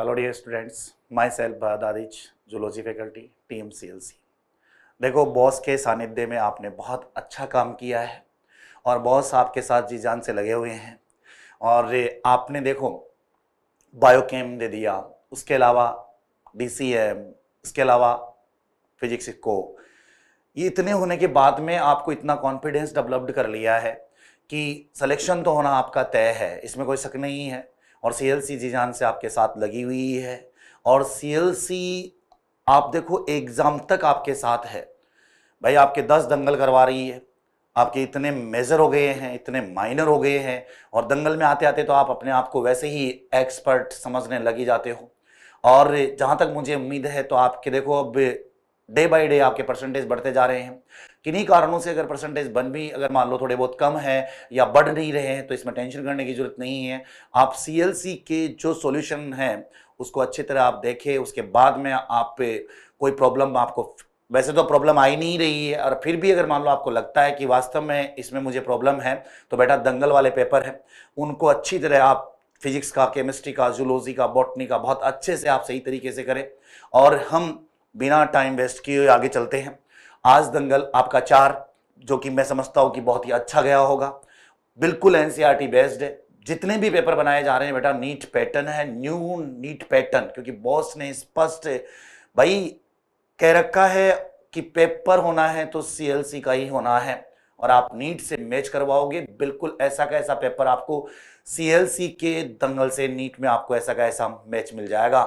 hello dear students myself बहदादिज zoology faculty team CLC देखो boss के सानिध्य में आपने बहुत अच्छा काम किया है और बॉस आपके साथ जी जान से लगे हुए हैं और आपने देखो बायोकेम दे दिया उसके अलावा डीसीएम उसके अलावा फिजिक्स को ये इतने होने के बाद में आपको इतना कॉन्फिडेंस डेवलप्ड कर लिया है कि सलेक्शन तो होना आपका तय है इसमें कोई शक नहीं है और सी एल सी जी जान से आपके साथ लगी हुई है और सी एल सी आप देखो एग्ज़ाम तक आपके साथ है भाई आपके दस दंगल करवा रही है आपके इतने मेज़र हो गए हैं इतने माइनर हो गए हैं और दंगल में आते आते तो आप अपने आप को वैसे ही एक्सपर्ट समझने लगी जाते हो और जहाँ तक मुझे उम्मीद है तो आपके देखो अब डे बाय डे आपके परसेंटेज बढ़ते जा रहे हैं किन्हीं कारणों से अगर परसेंटेज बन भी अगर मान लो थोड़े बहुत कम है या बढ़ नहीं रहे हैं तो इसमें टेंशन करने की ज़रूरत नहीं है आप सी के जो सोल्यूशन है उसको अच्छी तरह आप देखें उसके बाद में आप पे कोई प्रॉब्लम आपको वैसे तो प्रॉब्लम आई नहीं रही है और फिर भी अगर मान लो आपको लगता है कि वास्तव में इसमें मुझे प्रॉब्लम है तो बेटा दंगल वाले पेपर हैं उनको अच्छी तरह आप फिजिक्स का केमिस्ट्री का जूलॉजी का बॉटनी का बहुत अच्छे से आप सही तरीके से करें और हम बिना टाइम वेस्ट किए आगे चलते हैं आज दंगल आपका चार जो कि मैं समझता हूँ कि बहुत ही अच्छा गया होगा बिल्कुल एन बेस्ड e है जितने भी पेपर बनाए जा रहे हैं बेटा नीट पैटर्न है न्यू नीट पैटर्न क्योंकि बॉस ने स्पष्ट भाई कह रखा है कि पेपर होना है तो सीएलसी का ही होना है और आप नीट से मैच करवाओगे बिल्कुल ऐसा का ऐसा पेपर आपको सीएलसी के दंगल से नीट में आपको ऐसा का ऐसा मैच मिल जाएगा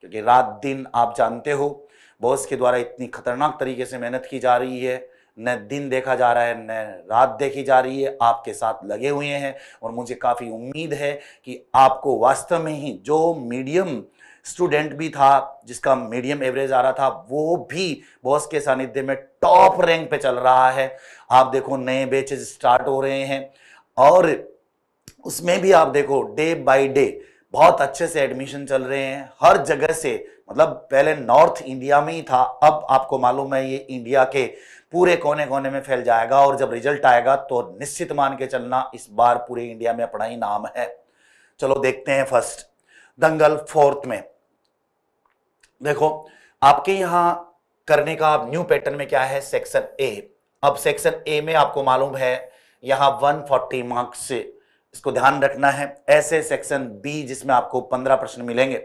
क्योंकि रात दिन आप जानते हो बॉस के द्वारा इतनी खतरनाक तरीके से मेहनत की जा रही है न दिन देखा जा रहा है न रात देखी जा रही है आपके साथ लगे हुए हैं और मुझे काफ़ी उम्मीद है कि आपको वास्तव में ही जो मीडियम स्टूडेंट भी था जिसका मीडियम एवरेज आ रहा था वो भी बॉस के सानिध्य में टॉप रैंक पे चल रहा है आप देखो नए बैचेज स्टार्ट हो रहे हैं और उसमें भी आप देखो डे बाय डे बहुत अच्छे से एडमिशन चल रहे हैं हर जगह से मतलब पहले नॉर्थ इंडिया में ही था अब आपको मालूम है ये इंडिया के पूरे कोने कोने में फैल जाएगा और जब रिजल्ट आएगा तो निश्चित मान के चलना इस बार पूरे इंडिया में अपना ही नाम है चलो देखते हैं फर्स्ट दंगल फोर्थ में देखो आपके यहां करने का न्यू पैटर्न में क्या है सेक्शन ए अब सेक्शन ए में आपको मालूम है यहां 140 मार्क्स से इसको ध्यान रखना है ऐसे सेक्शन बी जिसमें आपको पंद्रह प्रश्न मिलेंगे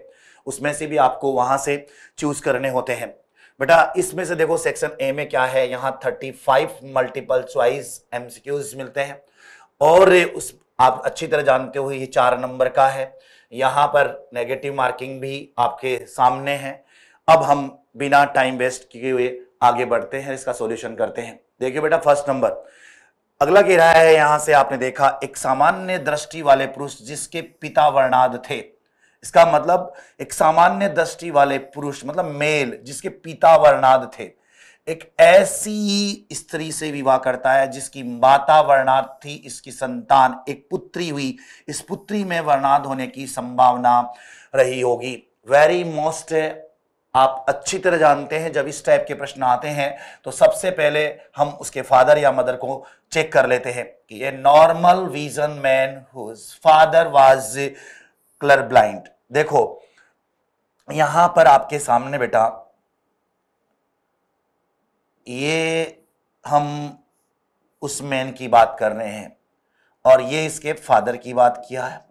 उसमें से भी आपको वहां से चूज करने होते हैं बेटा इसमें से देखो सेक्शन ए में क्या है यहाँ thirty five multiple choice MCQs मिलते हैं और उस आप अच्छी तरह जानते हो ये चार नंबर का है यहाँ पर नेगेटिव मार्किंग भी आपके सामने है अब हम बिना टाइम वेस्ट किए हुए आगे बढ़ते हैं इसका सॉल्यूशन करते हैं देखिए बेटा फर्स्ट नंबर अगला कह रहा है यहां से आपने देखा एक सामान्य दृष्टि वाले पुरुष जिसके पिता वर्णाद थे इसका मतलब एक सामान्य दृष्टि वाले पुरुष मतलब मेल जिसके पिता वर्णाद थे एक ऐसी स्त्री से विवाह करता है जिसकी माता वर्णाद थी इसकी संतान एक पुत्री हुई इस पुत्री में वर्णाद होने की संभावना रही होगी वेरी मोस्ट आप अच्छी तरह जानते हैं जब इस टाइप के प्रश्न आते हैं तो सबसे पहले हम उसके फादर या मदर को चेक कर लेते हैं कि ये normal vision man father was colour blind देखो यहां पर आपके सामने बेटा ये हम उस मैन की बात कर रहे हैं और ये इसके फादर की बात किया है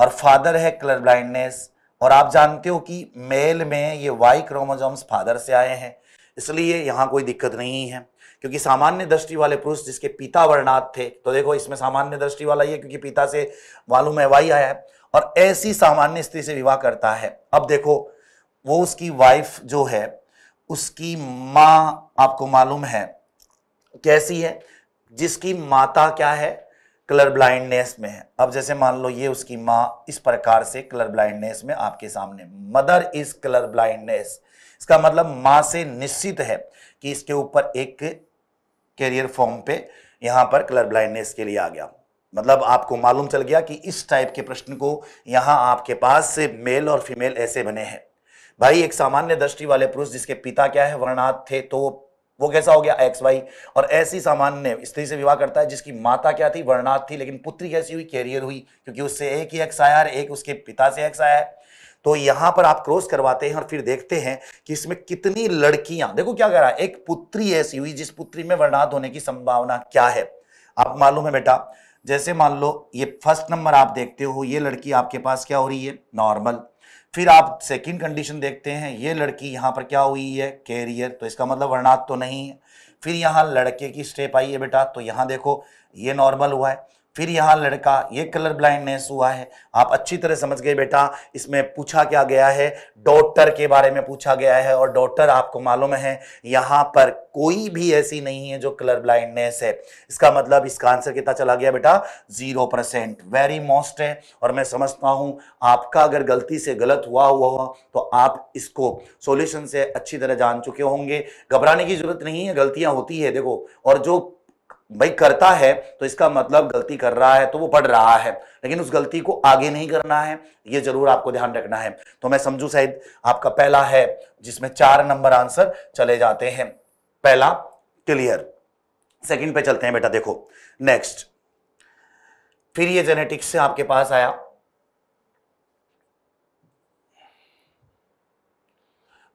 और फादर है कलर ब्लाइंडनेस और आप जानते हो कि मेल में ये वाई क्रोमोजोम्स फादर से आए हैं इसलिए यहाँ कोई दिक्कत नहीं है क्योंकि सामान्य दृष्टि वाले पुरुष जिसके पिता वर्णाथ थे तो देखो इसमें सामान्य दृष्टि वाला ही है क्योंकि पिता से मालूम है वाई आया है और ऐसी सामान्य स्त्री से विवाह करता है अब देखो वो उसकी वाइफ जो है उसकी माँ आपको मालूम है कैसी है जिसकी माता क्या है कलर ब्लाइंडनेस में है अब जैसे मान लो ये उसकी माँ इस प्रकार से कलर ब्लाइंडनेस में आपके सामने मदर इज कलर ब्लाइंडनेस इसका मतलब माँ से निश्चित है कि इसके ऊपर एक कैरियर फॉर्म पे यहाँ पर कलर ब्लाइंडनेस के लिए आ गया मतलब आपको मालूम चल गया कि इस टाइप के प्रश्न को यहाँ आपके पास से मेल और फीमेल ऐसे बने हैं भाई एक सामान्य दृष्टि वाले पुरुष जिसके पिता क्या है वर्णाथ थे तो वो कैसा हो गया एक्स वाई और ऐसी सामान्य स्त्री से विवाह करता है जिसकी माता क्या थी वर्णाथ थी लेकिन पुत्री कैसी हुई कैरियर हुई क्योंकि उससे एक ही एक्स आया और एक उसके पिता से एक्स आया है तो यहाँ पर आप क्रॉस करवाते हैं और फिर देखते हैं कि इसमें कितनी लड़कियां देखो क्या कह रहा है एक पुत्री ऐसी हुई जिस पुत्री में वर्णाथ होने की संभावना क्या है आप मालूम है बेटा जैसे मान लो ये फर्स्ट नंबर आप देखते हो ये लड़की आपके पास क्या हो रही है नॉर्मल फिर आप सेकंड कंडीशन देखते हैं ये लड़की यहाँ पर क्या हुई है कैरियर तो इसका मतलब वर्णात तो नहीं है फिर यहाँ लड़के की स्टेप आई है बेटा तो यहाँ देखो ये नॉर्मल हुआ है फिर यहाँ लड़का ये कलर ब्लाइंडनेस हुआ है आप अच्छी तरह समझ गए बेटा इसमें पूछा क्या गया है डॉटर के बारे में पूछा गया है और डॉटर आपको मालूम है यहाँ पर कोई भी ऐसी नहीं है जो कलर ब्लाइंडनेस है इसका मतलब इसका आंसर कितना चला गया बेटा जीरो परसेंट वेरी मोस्ट है और मैं समझता हूँ आपका अगर गलती से गलत हुआ हुआ हो तो आप इसको सोल्यूशन से अच्छी तरह जान चुके होंगे घबराने की जरूरत नहीं है गलतियाँ होती है देखो और जो भाई करता है तो इसका मतलब गलती कर रहा है तो वो पढ़ रहा है लेकिन उस गलती को आगे नहीं करना है ये जरूर आपको ध्यान रखना है तो मैं समझू शायद आपका पहला है जिसमें चार नंबर आंसर चले जाते हैं पहला क्लियर सेकंड पे चलते हैं बेटा देखो नेक्स्ट फिर ये जेनेटिक्स से आपके पास आया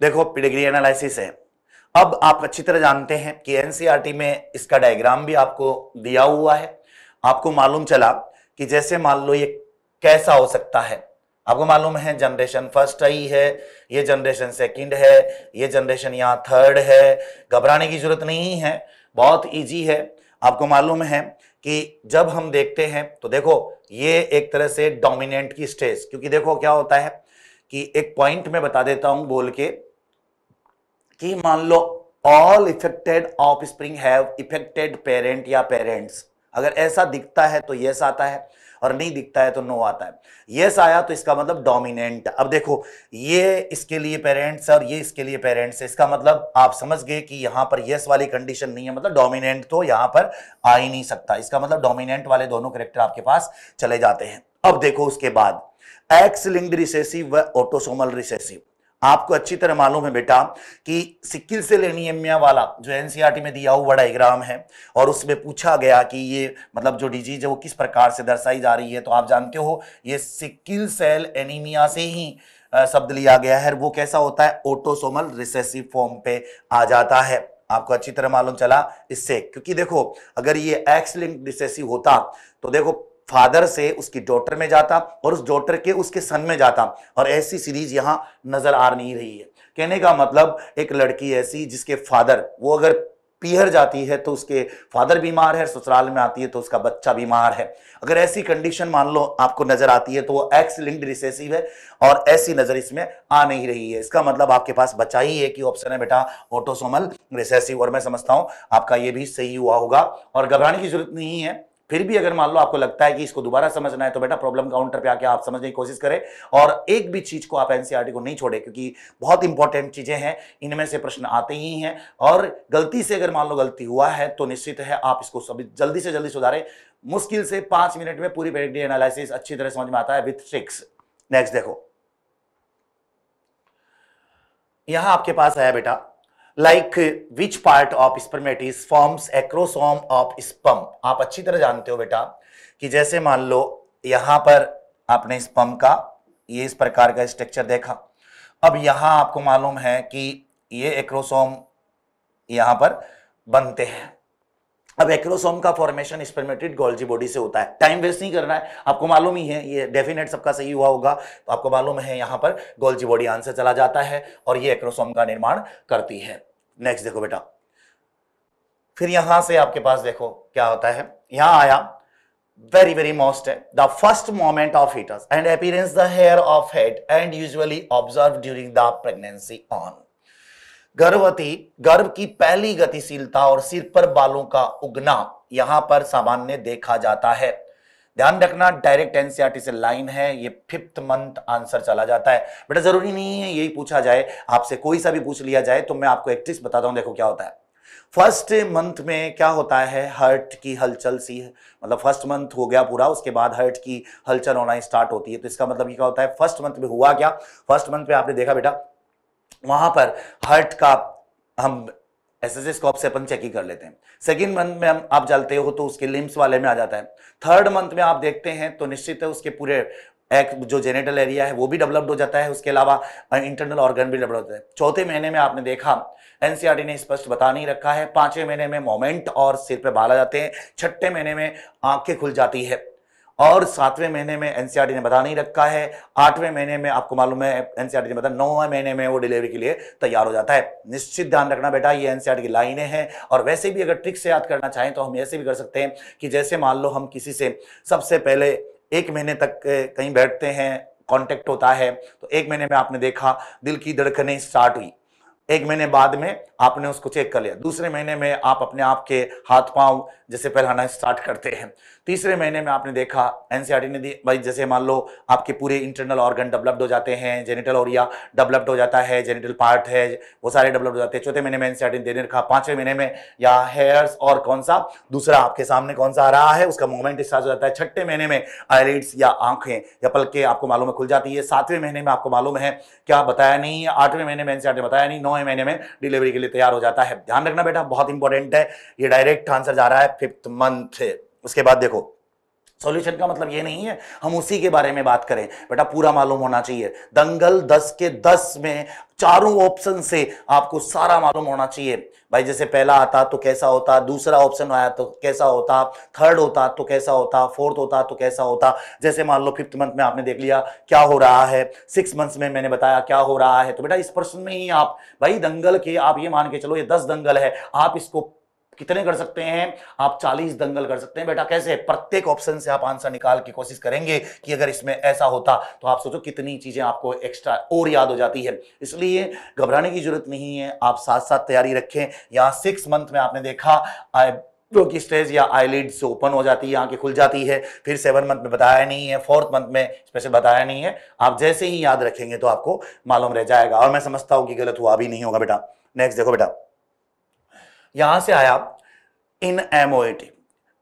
देखो पिडिग्री एनालिसिस है अब आप अच्छी तरह जानते हैं कि एनसीईआरटी e में इसका डायग्राम भी आपको दिया हुआ है आपको मालूम चला कि जैसे मान लो ये कैसा हो सकता है आपको मालूम है जनरेशन फर्स्ट आई है ये जनरेशन सेकंड है ये जनरेशन यहाँ थर्ड है घबराने की जरूरत नहीं है बहुत इजी है आपको मालूम है कि जब हम देखते हैं तो देखो ये एक तरह से डोमिनेंट की स्टेज क्योंकि देखो क्या होता है कि एक पॉइंट में बता देता हूँ बोल के कि मान लो all affected offspring have affected parent या पेरेंट्स अगर ऐसा दिखता है तो यस आता है और नहीं दिखता है तो नो आता है यस आया तो इसका मतलब डोमिनेंट अब देखो ये इसके लिए पेरेंट्स और ये इसके लिए पेरेंट्स है इसका मतलब आप समझ गए कि यहां पर यस वाली कंडीशन नहीं है मतलब डोमिनेंट तो यहां पर आ ही नहीं सकता इसका मतलब डोमिनेंट वाले दोनों करेक्टर आपके पास चले जाते हैं अब देखो उसके बाद एक्स रिसेसिव व ऑटोसोमल रिसेसिव आपको अच्छी तरह मालूम है बेटा कि सिक्किल से सेल एनीमिया वाला जो एनसीईआरटी में दिया हुआ डायग्राम है और उसमें पूछा गया कि ये मतलब जो डिजीज है वो किस प्रकार से दर्शाई जा रही है तो आप जानते हो ये सिक्किल सेल एनीमिया से ही शब्द लिया गया है वो कैसा होता है ऑटोसोमल रिसेसिव फॉर्म पे आ जाता है आपको अच्छी तरह मालूम चला इससे क्योंकि देखो अगर ये एक्स लिंक रिसेसिव होता तो देखो फादर से उसकी डॉटर में जाता और उस डॉटर के उसके सन में जाता और ऐसी सीरीज यहां नज़र आ नहीं रही है कहने का मतलब एक लड़की ऐसी जिसके फादर वो अगर पीहर जाती है तो उसके फादर बीमार है ससुराल में आती है तो उसका बच्चा बीमार है अगर ऐसी कंडीशन मान लो आपको नजर आती है तो वो एक्स लिंक्ड रिसेसिव है और ऐसी नजर इसमें आ नहीं रही है इसका मतलब आपके पास बचा ही है कि ऑप्शन है बेटा ऑटोसोमल रिसेसिव और मैं समझता हूं आपका ये भी सही हुआ होगा और घबराने की जरूरत नहीं है फिर भी अगर मान लो आपको लगता है कि इसको दोबारा समझना है तो बेटा प्रॉब्लम काउंटर पे आके आप समझने की कोशिश करें और एक भी चीज को आप एनसीआरटी e को नहीं छोड़े क्योंकि बहुत इंपॉर्टेंट चीजें हैं इनमें से प्रश्न आते ही हैं और गलती से अगर मान लो गलती हुआ है तो निश्चित है आप इसको सभी जल्दी से जल्दी सुधारें मुश्किल से पांच मिनट में पूरी पेरेक्टी एनालिसिस अच्छी तरह समझ में आता है विथ ट्रिक्स नेक्स्ट देखो यहां आपके पास आया बेटा like which part of spermatids forms acrosome of sperm आप अच्छी तरह जानते हो बेटा कि जैसे मान लो यहां पर आपने स्पम का ये इस प्रकार का स्ट्रक्चर देखा अब यहां आपको मालूम है कि ये एक्रोसोम यहां पर बनते हैं अब एक्रोसोम का फॉर्मेशन स्पर्मेटेड गोल्जी बॉडी से होता है टाइम वेस्ट नहीं करना है आपको मालूम ही है ये डेफिनेट सबका सही हुआ होगा तो आपको मालूम है यहां पर गोल्जी बॉडी आंसर चला जाता है और ये एक्रोसोम का निर्माण करती है नेक्स्ट देखो बेटा फिर यहां से आपके पास देखो क्या होता है यहां आया वेरी मोस्ट है the first moment of hitters and appearance the hair of head and usually observe during the pregnancy on गर्भवती गर्भ की पहली गतिशीलता और सिर पर बालों का उगना यहां पर सामान्य देखा जाता है ध्यान रखना डायरेक्ट एनसीआरटी से लाइन है ये फिफ्थ मंथ आंसर चला जाता है बेटा जरूरी नहीं है यही पूछा जाए आपसे कोई सा भी पूछ लिया जाए तो मैं आपको एक ट्रिक्स बताता हूं देखो क्या होता है फर्स्ट मंथ में क्या होता है हर्ट की हलचल सी है मतलब फर्स्ट मंथ हो गया पूरा उसके बाद हर्ट की हलचल होना स्टार्ट होती है तो इसका मतलब क्या होता है फर्स्ट मंथ में हुआ क्या फर्स्ट मंथ में आपने देखा बेटा वहां पर हर्ट का हम एस एस स्कोप से अपन चेक ही कर लेते हैं सेकेंड मंथ में हम आप जानते हो तो उसके लिम्स वाले में आ जाता है थर्ड मंथ में आप देखते हैं तो निश्चित है उसके पूरे एक जो जेनेटल एरिया है वो भी डेवलप्ड हो जाता है उसके अलावा इंटरनल ऑर्गन भी डेवलप होता है चौथे महीने में आपने देखा एनसीआरटी e ने स्पष्ट बता नहीं रखा है पांचवें महीने में मोमेंट और सिर पे बाल आ जाते हैं छठे महीने में आंखें खुल जाती है और सातवें महीने में एनसीआरटी e ने बता नहीं रखा है आठवें महीने में आपको मालूम है एनसीआरटी e ने बता नौवें महीने में वो डिलीवरी के लिए तैयार हो जाता है निश्चित ध्यान रखना बेटा ये एनसीआरटी e की लाइनें हैं और वैसे भी अगर ट्रिक से याद करना चाहें तो हम ऐसे भी कर सकते हैं कि जैसे मान लो हम किसी से सबसे पहले एक महीने तक कहीं बैठते हैं कॉन्टेक्ट होता है तो एक महीने में आपने देखा दिल की धड़कने स्टार्ट हुई एक महीने बाद में आपने उसको चेक कर लिया दूसरे महीने में आप अपने आप के हाथ पांव जैसे पहलाना स्टार्ट करते हैं तीसरे महीने में आपने देखा एनसीईआरटी e ने दी भाई जैसे मान लो आपके पूरे इंटरनल ऑर्गन डेवलप्ड हो जाते हैं जेनिटल ओरिया डेवलप्ड हो जाता है जेनिटल पार्ट है वो सारे डेवलप्ड हो जाते हैं चौथे महीने में एनसीईआरटी e ने देने रखा पांचवें महीने में या हेयर्स और कौन सा दूसरा आपके सामने कौन सा आ रहा है उसका मूवमेंट स्टार्ट हो जाता है छठे महीने में आईलिड्स या आंखें या पलके आपको मालूम है खुल जाती है सातवें महीने में आपको मालूम है क्या बताया नहीं है आठवें महीने में एनसीआरटी e ने बताया नहीं नौवें महीने में डिलीवरी के लिए तैयार हो जाता है ध्यान रखना बेटा बहुत इंपॉर्टेंट है ये डायरेक्ट आंसर जा रहा है फिफ्थ मंथ उसके बाद देखो सॉल्यूशन का मतलब ये नहीं है हम उसी के बारे में बात करें बेटा पूरा मालूम होना चाहिए दंगल दस के दस में चारों ऑप्शन से आपको सारा मालूम होना चाहिए भाई जैसे पहला आता तो कैसा होता दूसरा ऑप्शन आया तो कैसा होता थर्ड होता तो कैसा होता फोर्थ होता तो कैसा होता जैसे मान लो फिफ्थ मंथ में आपने देख लिया क्या हो रहा है सिक्स मंथ्स में मैंने बताया क्या हो रहा है तो बेटा इस प्रश्न में ही आप भाई दंगल के आप ये मान के चलो ये दस दंगल है आप इसको कितने कर सकते हैं आप 40 दंगल कर सकते हैं बेटा कैसे प्रत्येक ऑप्शन से आप आंसर निकाल की कोशिश करेंगे कि अगर इसमें ऐसा होता तो आप सोचो कितनी चीजें आपको एक्स्ट्रा और याद हो जाती है इसलिए घबराने की जरूरत नहीं है आप साथ साथ तैयारी रखें यहाँ सिक्स मंथ में आपने देखा आ, जो कि स्टेज या आईलिड से ओपन हो जाती है आंखें खुल जाती है फिर सेवन मंथ में बताया नहीं है फोर्थ मंथ में स्पेशल बताया नहीं है आप जैसे ही याद रखेंगे तो आपको मालूम रह जाएगा और मैं समझता हूँ कि गलत हुआ भी नहीं होगा बेटा नेक्स्ट देखो बेटा यहां से आया in MOET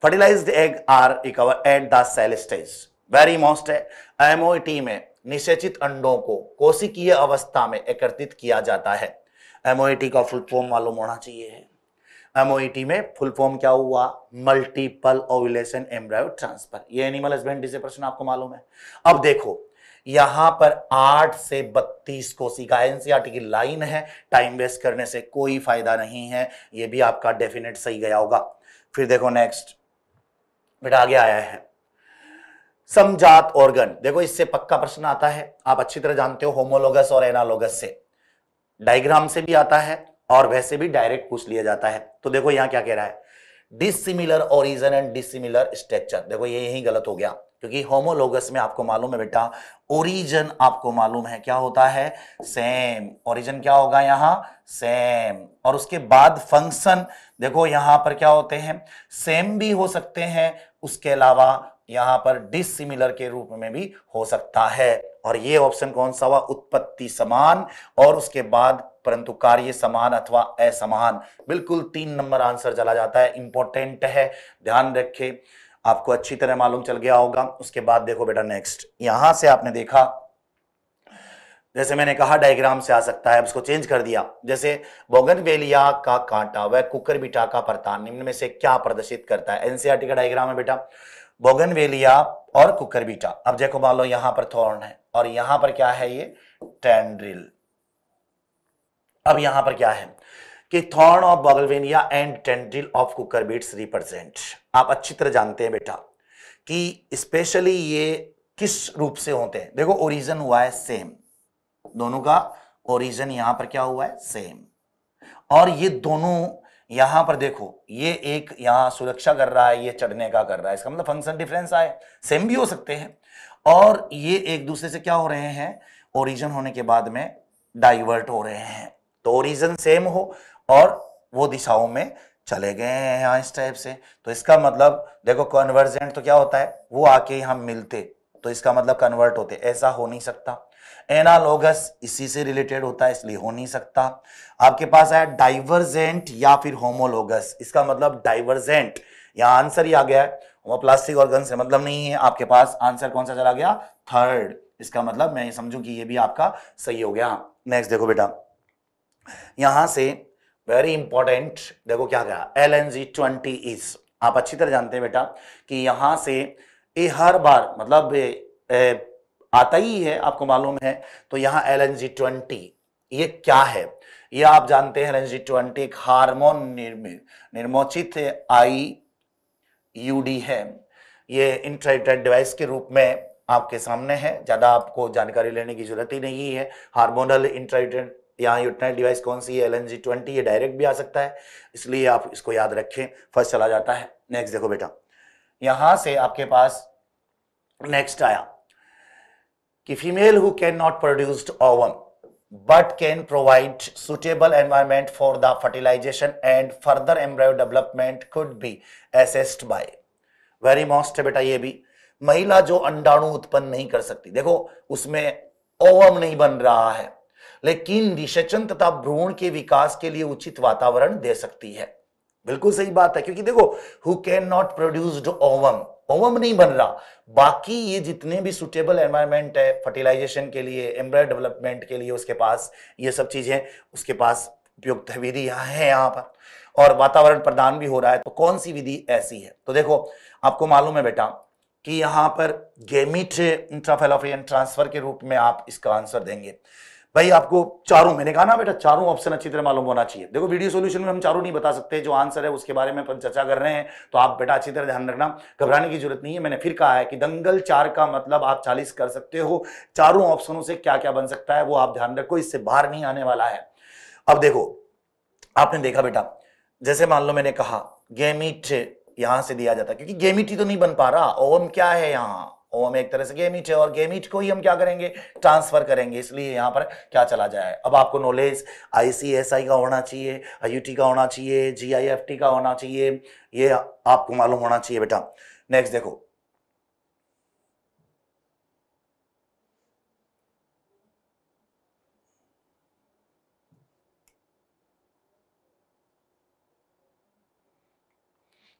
fertilised egg are recover at the cell stage very most है एमओएटी में निषेचित अंडों को कोशिकीय अवस्था में एकत्रित किया जाता है एमओएटी का फुल फॉर्म मालूम होना चाहिए एमओईटी में फुल फॉर्म क्या हुआ मल्टीपल ओविलेशन एम्ब्रायो ट्रांसफर ये एनिमल हस्बेंड्री से प्रश्न आपको मालूम है अब देखो यहां पर 8 से 32 कोसी का एनसीईआरटी की लाइन है टाइम वेस्ट करने से कोई फायदा नहीं है यह भी आपका डेफिनेट सही गया होगा फिर देखो नेक्स्ट बेटा आगे आया है समझात ऑर्गन देखो इससे पक्का प्रश्न आता है आप अच्छी तरह जानते हो होमोलोगस और एनालोगस से डायग्राम से भी आता है और वैसे भी डायरेक्ट पूछ लिया जाता है तो देखो यहां क्या कह रहा है dissimilar origin and dissimilar structure देखो ये यही गलत हो गया क्योंकि होमोलोगस में आपको मालूम है बेटा ओरिजन आपको मालूम है क्या होता है सेम ओरिजन क्या होगा यहाँ सेम और उसके बाद फंक्शन देखो यहाँ पर क्या होते हैं सेम भी हो सकते हैं उसके अलावा यहाँ पर डिसिमिलर के रूप में भी हो सकता है और ये ऑप्शन कौन सा हुआ उत्पत्ति समान और उसके बाद परंतु कार्य समान अथवा असमान बिल्कुल तीन नंबर आंसर चला जाता है इंपॉर्टेंट है ध्यान रखें आपको अच्छी तरह मालूम चल गया होगा उसके बाद देखो बेटा नेक्स्ट यहां से आपने देखा जैसे मैंने कहा डायग्राम से आ सकता है उसको चेंज कर दिया जैसे बेलिया का कांटा कुकर बिटा का परता निम्न में से क्या प्रदर्शित करता है एनसीआरटी e का डायग्राम है बेटा बोगन वेलिया और कुकर बीटा अब देखो मान लो यहां पर थॉर्न है और यहां पर क्या है ये टेंड्रिल अब यहां पर क्या है कि thorn of bougainvillea and tendril of cucurbits represent आप अच्छी तरह जानते हैं बेटा कि स्पेशली ये किस रूप से होते हैं देखो ओरिजन हुआ है सेम दोनों का ओरिजन यहां पर क्या हुआ है सेम और ये दोनों यहां पर देखो ये एक यहां सुरक्षा कर रहा है ये चढ़ने का कर रहा है इसका मतलब फंक्शन डिफरेंस आए सेम भी हो सकते हैं और ये एक दूसरे से क्या हो रहे हैं ओरिजन होने के बाद में डाइवर्ट हो रहे हैं तो ओरिजन सेम हो और वो दिशाओं में चले गए हैं यहाँ इस टाइप से तो इसका मतलब देखो कन्वर्जेंट तो क्या होता है वो आके हम मिलते तो इसका मतलब कन्वर्ट होते ऐसा हो नहीं सकता एनालोगस इसी से रिलेटेड होता है इसलिए हो नहीं सकता आपके पास आया डाइवर्जेंट या फिर होमोलोगस इसका मतलब डाइवर्जेंट यहाँ आंसर ही आ गया है होमोप्लास्टिक ऑर्गन से मतलब नहीं है आपके पास आंसर कौन सा चला गया थर्ड इसका मतलब मैं समझू कि ये भी आपका सही हो गया नेक्स्ट देखो बेटा यहां से वेरी इंपॉर्टेंट देखो क्या कहा L N G twenty is आप अच्छी तरह जानते हैं बेटा कि यहाँ से ये हर बार मतलब ए, ए, आता ही है आपको मालूम है तो यहाँ एल एन जी ट्वेंटी ये क्या है ये आप जानते हैं एल एन जी ट्वेंटी एक हारमोन निर्मित निर्मोचित आई यू डी है ये इंट्राइटेड डिवाइस के रूप में आपके सामने है ज़्यादा आपको जानकारी लेने की जरूरत ही नहीं है हार्मोनल इंट्राइटेड यहाँ यूटनाइट डिवाइस कौन सी है एल एन जी ट्वेंटी ये डायरेक्ट भी आ सकता है इसलिए आप इसको याद रखें फर्स्ट चला जाता है नेक्स्ट देखो बेटा यहां से आपके पास नेक्स्ट आया कि female who can not produced ovum but can provide suitable environment for the fertilisation and further embryo development could be assessed by very most बेटा ये भी महिला जो अंडाणु उत्पन्न नहीं कर सकती देखो उसमें ओवम नहीं बन रहा है लेकिन निषेचन तथा भ्रूण के विकास के लिए उचित वातावरण दे सकती है बिल्कुल सही बात है क्योंकि देखो who can not produce ovum ovum नहीं बन रहा बाकी ये जितने भी सुटेबल एनवायरमेंट है फर्टिलाइजेशन के लिए एम्ब्रॉय डेवलपमेंट के लिए उसके पास ये सब चीजें उसके पास उपयुक्त विधियां हैं यहाँ पर और वातावरण प्रदान भी हो रहा है तो कौन सी विधि ऐसी है तो देखो आपको मालूम है बेटा कि यहाँ पर गेमिट इंट्राफेलोफियन ट्रांसफर के रूप में आप इसका आंसर देंगे भाई आपको चारों मैंने कहा ना बेटा चारों ऑप्शन अच्छी तरह मालूम होना चाहिए देखो वीडियो सोल्यूशन में हम चारों नहीं बता सकते जो आंसर है उसके बारे में अपन चर्चा कर रहे हैं तो आप बेटा अच्छी तरह ध्यान रखना घबराने की जरूरत नहीं है मैंने फिर कहा है कि दंगल चार का मतलब आप चालीस कर सकते हो चारों ऑप्शनों से क्या क्या बन सकता है वो आप ध्यान रखो इससे बाहर नहीं आने वाला है अब देखो आपने देखा बेटा जैसे मान लो मैंने कहा गेमिट यहां से दिया जाता क्योंकि गेमिट ही तो नहीं बन पा रहा ओम क्या है यहाँ हम एक तरह से गेमिट है और गेमिट को ही हम क्या करेंगे ट्रांसफर करेंगे इसलिए यहाँ पर क्या चला जाए अब आपको नॉलेज आईसीएसआई का होना चाहिए आईयूटी का होना चाहिए जीआईएफटी का होना चाहिए ये आपको मालूम होना चाहिए बेटा नेक्स्ट देखो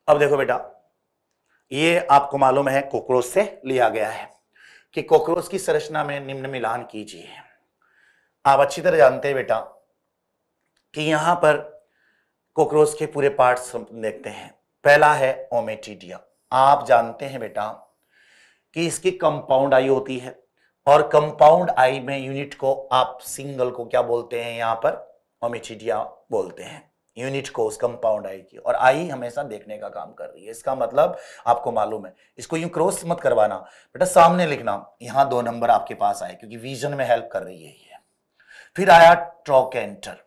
अब देखो बेटा ये आपको मालूम है कॉकरोच से लिया गया है कि कॉकरोच की संरचना में निम्न मिलान कीजिए आप अच्छी तरह जानते हैं बेटा कि यहां पर कॉकरोच के पूरे पार्ट्स देखते हैं पहला है ओमेटिडिया आप जानते हैं बेटा कि इसकी कंपाउंड आई होती है और कंपाउंड आई में यूनिट को आप सिंगल को क्या बोलते हैं यहां पर ओमेटिडिया बोलते हैं यूनिट कोस कंपाउंड आई की और आई हमेशा देखने का काम कर रही है इसका मतलब आपको मालूम है इसको यूं क्रॉस मत करवाना बेटा सामने लिखना यहाँ दो नंबर आपके पास आए क्योंकि विजन में हेल्प कर रही है ये फिर आया ट्रॉक एंटर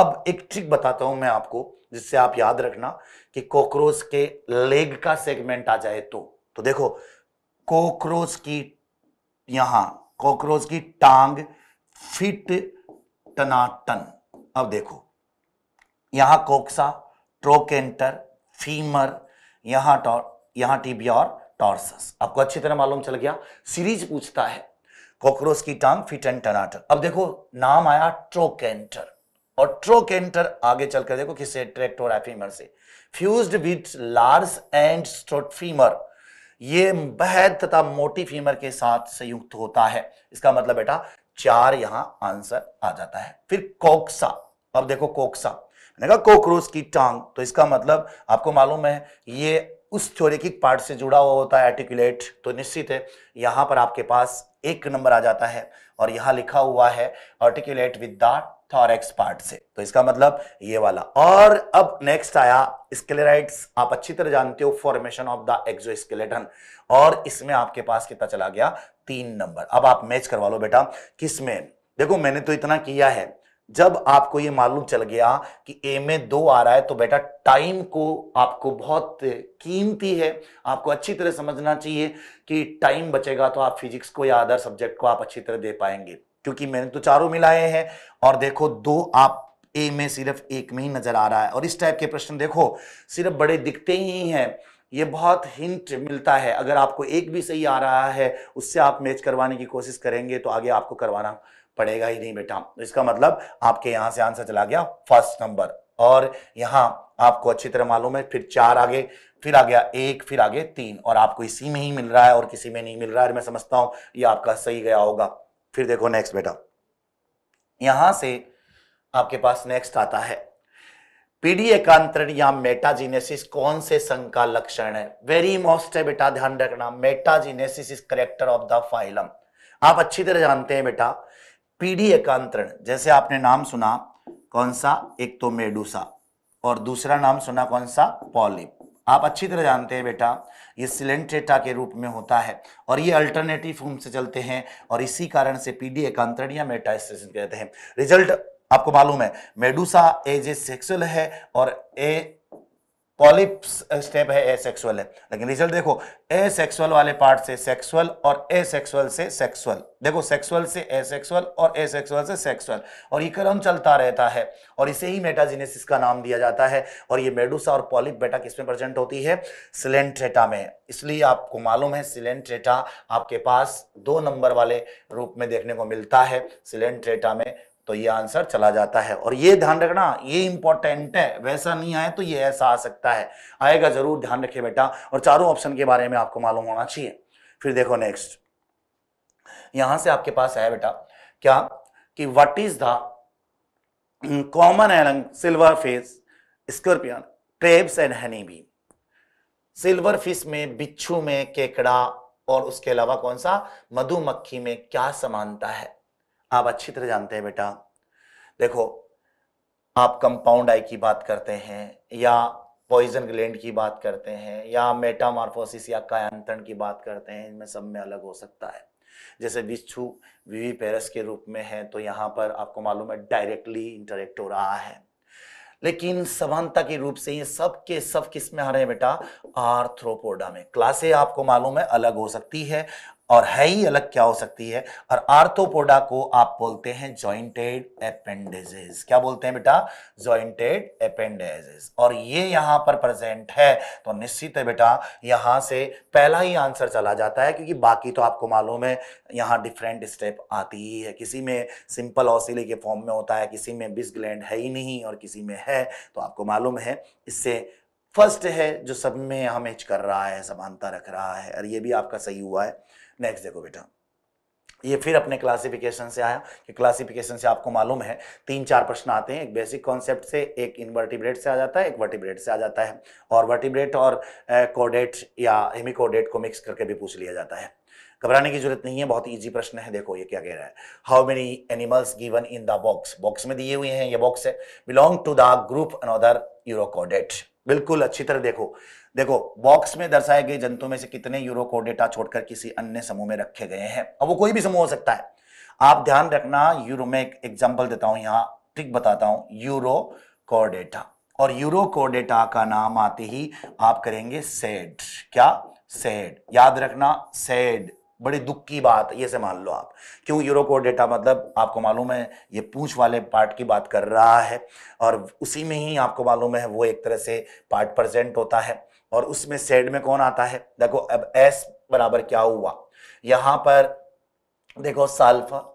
अब एक ट्रिक बताता हूं मैं आपको जिससे आप याद रखना कि कॉकरोच के लेग का सेगमेंट आ जाए तो तो देखो कॉकरोच की यहां कॉकरोच की टांग फिट टनाटन अब देखो यहाँ कोक्सा ट्रोकेंटर फीमर यहाँ टॉर यहाँ टीबिया और टॉर्सस आपको अच्छी तरह मालूम चल गया सीरीज पूछता है कॉकरोच की टांग फिट एंड टनाटर अब देखो नाम आया ट्रोकेंटर और ट्रोकेंटर आगे चलकर देखो किससे अट्रैक्ट हो रहा है फीमर से फ्यूज्ड विथ लार्ज एंड स्ट्रोटफीमर ये बहद तथा मोटी फीमर के साथ संयुक्त होता है इसका मतलब बेटा चार यहां आंसर आ जाता है फिर कोक्सा अब देखो कोक्सा मैंने कहा कोक्रोच की टांग तो इसका मतलब आपको मालूम है ये उस थ्योरेटिक पार्ट से जुड़ा हुआ होता है एटिकुलेट तो निश्चित है यहाँ पर आपके पास एक नंबर आ जाता है और यहाँ लिखा हुआ है articulate with the thorax part से तो इसका मतलब ये वाला और अब नेक्स्ट आया स्केलेराइट्स आप अच्छी तरह जानते हो फॉर्मेशन ऑफ द एक्सोस्केलेटन और इसमें आपके पास कितना चला गया तीन नंबर अब आप मैच करवा लो बेटा किसमें देखो मैंने तो इतना किया है जब आपको ये मालूम चल गया कि ए में दो आ रहा है तो बेटा टाइम को आपको बहुत कीमती है आपको अच्छी तरह समझना चाहिए कि टाइम बचेगा तो आप फिजिक्स को या अदर सब्जेक्ट को आप अच्छी तरह दे पाएंगे क्योंकि मैंने तो चारों मिलाए हैं और देखो दो आप ए में सिर्फ एक में ही नजर आ रहा है और इस टाइप के प्रश्न देखो सिर्फ बड़े दिखते ही हैं ये बहुत हिंट मिलता है अगर आपको एक भी सही आ रहा है उससे आप मैच करवाने की कोशिश करेंगे तो आगे आपको करवाना पड़ेगा ही नहीं बेटा इसका मतलब आपके यहां से आंसर चला गया फर्स्ट नंबर और यहां आपको अच्छी तरह मालूम है फिर चार आगे फिर आ गया एक फिर आगे तीन और आपको इसी में ही मिल रहा है और किसी में नहीं मिल रहा है मैं समझता हूं ये आपका सही गया होगा फिर देखो नेक्स्ट बेटा यहां से आपके पास नेक्स्ट आता है पीडी एकांतरण या मेटाजीनेसिस कौन से संघ का लक्षण है वेरी मोस्ट है बेटा ध्यान रखना metagenesis is character of the phylum आप अच्छी तरह जानते हैं बेटा पीढ़ी एकांतरण जैसे आपने नाम सुना कौन सा एक तो मेडूसा और दूसरा नाम सुना कौन सा पॉलिप आप अच्छी तरह जानते हैं बेटा ये सिलेंट्रेटा के रूप में होता है और ये अल्टरनेटिव फॉर्म से चलते हैं और इसी कारण से पीडी एकांतरण या मेटाइस कहते हैं रिजल्ट आपको मालूम है मेडूसा एज ए सेक्सुअल है और ए पॉलिप स्टेप है एसेक्सुअल है लेकिन रिजल्ट देखो एसेक्सुअल वाले पार्ट से सेक्सुअल और एसेक्सुअल से सेक्सुअल देखो सेक्सुअल से एसेक्सुअल और एसेक्सुअल से सेक्सुअल और ये क्रम चलता रहता है और इसे ही मेटाजिनेसिस का नाम दिया जाता है और ये मेडुसा और पॉलिप बेटा किसमें प्रेजेंट होती है सिलेंट्रेटा में इसलिए आपको मालूम है सिलेंट्रेटा आपके पास दो नंबर वाले रूप में देखने को मिलता है सिलेंट्रेटा में तो ये आंसर चला जाता है और ये ध्यान रखना ये इंपॉर्टेंट है वैसा नहीं आए तो ये ऐसा आ सकता है आएगा जरूर ध्यान रखिए बेटा और चारों ऑप्शन के बारे में आपको मालूम होना चाहिए फिर देखो नेक्स्ट यहां से आपके पास है बेटा क्या कि what is the common along silver fish scorpion crabs and honey bee silver fish में बिच्छू में केकड़ा और उसके अलावा कौन सा मधुमक्खी में क्या समानता है आप अच्छी तरह जानते हैं बेटा देखो आप कंपाउंड आई की बात करते हैं या पॉइजन ग्लैंड की बात करते हैं या मेटामार्फोसिस या कायांतरण की बात करते हैं इनमें सब में अलग हो सकता है जैसे विच्छू वीवी पेरस के रूप में है तो यहाँ पर आपको मालूम है डायरेक्टली इंटरेक्ट हो रहा है लेकिन समानता के रूप से ये सब के सब किस में आ रहे हैं बेटा आर्थ्रोपोडा में क्लासे आपको मालूम है अलग हो सकती है और है ही अलग क्या हो सकती है और आर्थोपोडा को आप बोलते हैं जॉइंटेड अपेंडेजेस क्या बोलते हैं बेटा जॉइंटेड अपेंडेजेस और ये यहाँ पर प्रेजेंट है तो निश्चित है बेटा यहाँ से पहला ही आंसर चला जाता है क्योंकि बाकी तो आपको मालूम है यहाँ डिफरेंट स्टेप आती ही है किसी में सिंपल ऑसिले के फॉर्म में होता है किसी में बिस ग्लैंड है ही नहीं और किसी में है तो आपको मालूम है इससे फर्स्ट है जो सब में हम एच कर रहा है समानता रख रहा है और ये भी आपका सही हुआ है नेक्स्ट देखो बेटा ये फिर अपने क्लासिफिकेशन से आया कि क्लासिफिकेशन से आपको मालूम है तीन चार प्रश्न आते हैं एक बेसिक कॉन्सेप्ट से एक इनवर्टिब्रेट से आ जाता है एक वर्टिब्रेट से आ जाता है और वर्टिब्रेट और कोडेट या हेमिकोडेट को मिक्स करके भी पूछ लिया जाता है घबराने की जरूरत नहीं है बहुत इजी प्रश्न है देखो ये क्या कह रहा है how many animals given in the box box में दिए हुए हैं ये बॉक्स है belong to the group another urochordate बिल्कुल अच्छी तरह देखो देखो बॉक्स में दर्शाए गए जंतु में से कितने यूरो को डेटा छोड़कर किसी अन्य समूह में रखे गए हैं अब वो कोई भी समूह हो सकता है आप ध्यान रखना यूरो में एक एग्जाम्पल देता हूं यहाँ ठीक बताता हूँ यूरो कोडेटा और यूरो कोडेटा का नाम आते ही आप करेंगे सेड क्या सेड याद रखना सेड बड़ी दुख की बात ये से मान लो आप क्यों यूरो कोड डेटा मतलब आपको मालूम है ये पूछ वाले पार्ट की बात कर रहा है और उसी में ही आपको मालूम है वो एक तरह से पार्ट प्रेजेंट होता है और उसमें सेड में कौन आता है देखो अब एस बराबर क्या हुआ यहां पर देखो सल्फा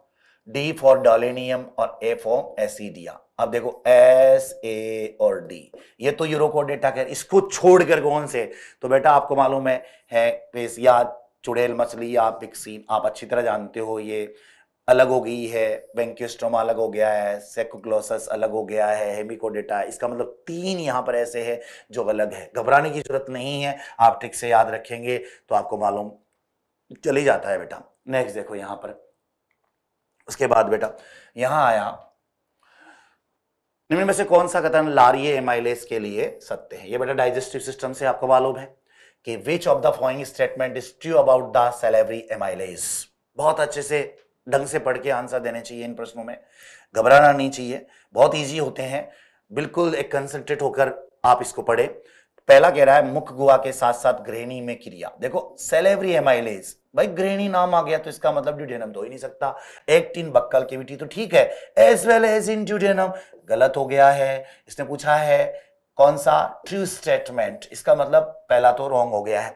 डी फॉर डॉलिनियम और ए फॉर एसिडिया अब देखो एस ए और डी ये तो यूरोकोडेटा कह इसको छोड़कर कौन से तो बेटा आपको मालूम है, है या चुड़ैल मछली या पिक्सिन आप अच्छी तरह जानते हो ये अलग हो गई है वेंक्योस्ट्रोमा अलग हो गया है सेकोग्लोसस अलग हो गया है हेमिकोडेटा इसका मतलब तीन यहाँ पर ऐसे हैं जो अलग है घबराने की जरूरत नहीं है आप ठीक से याद रखेंगे तो आपको मालूम चले जाता है बेटा नेक्स्ट देखो यहाँ पर उसके बाद बेटा यहाँ आया निम्न में से कौन सा कथन लारिये एमाइलेस के लिए सत्य है ये बेटा डाइजेस्टिव सिस्टम से आपको मालूम है कि which of the following statement is true about the salivary amylase बहुत अच्छे से ढंग से पढ़ के आंसर देने चाहिए इन प्रश्नों में घबराना नहीं चाहिए बहुत ईजी होते हैं बिल्कुल एक कंसंट्रेट होकर आप इसको पढ़े पहला कह रहा है मुख गुआ के साथ साथ ग्रेणी में क्रिया देखो सेलेवरी एमाइलेज भाई ग्रेणी नाम आ गया तो इसका मतलब ड्यूडेनम तो ही नहीं सकता इन बक्कल केविटी तो ठीक है as well as in duodenum गलत हो गया है इसने पूछा है कौन सा ट्रू स्टेटमेंट इसका मतलब पहला तो रॉन्ग हो गया है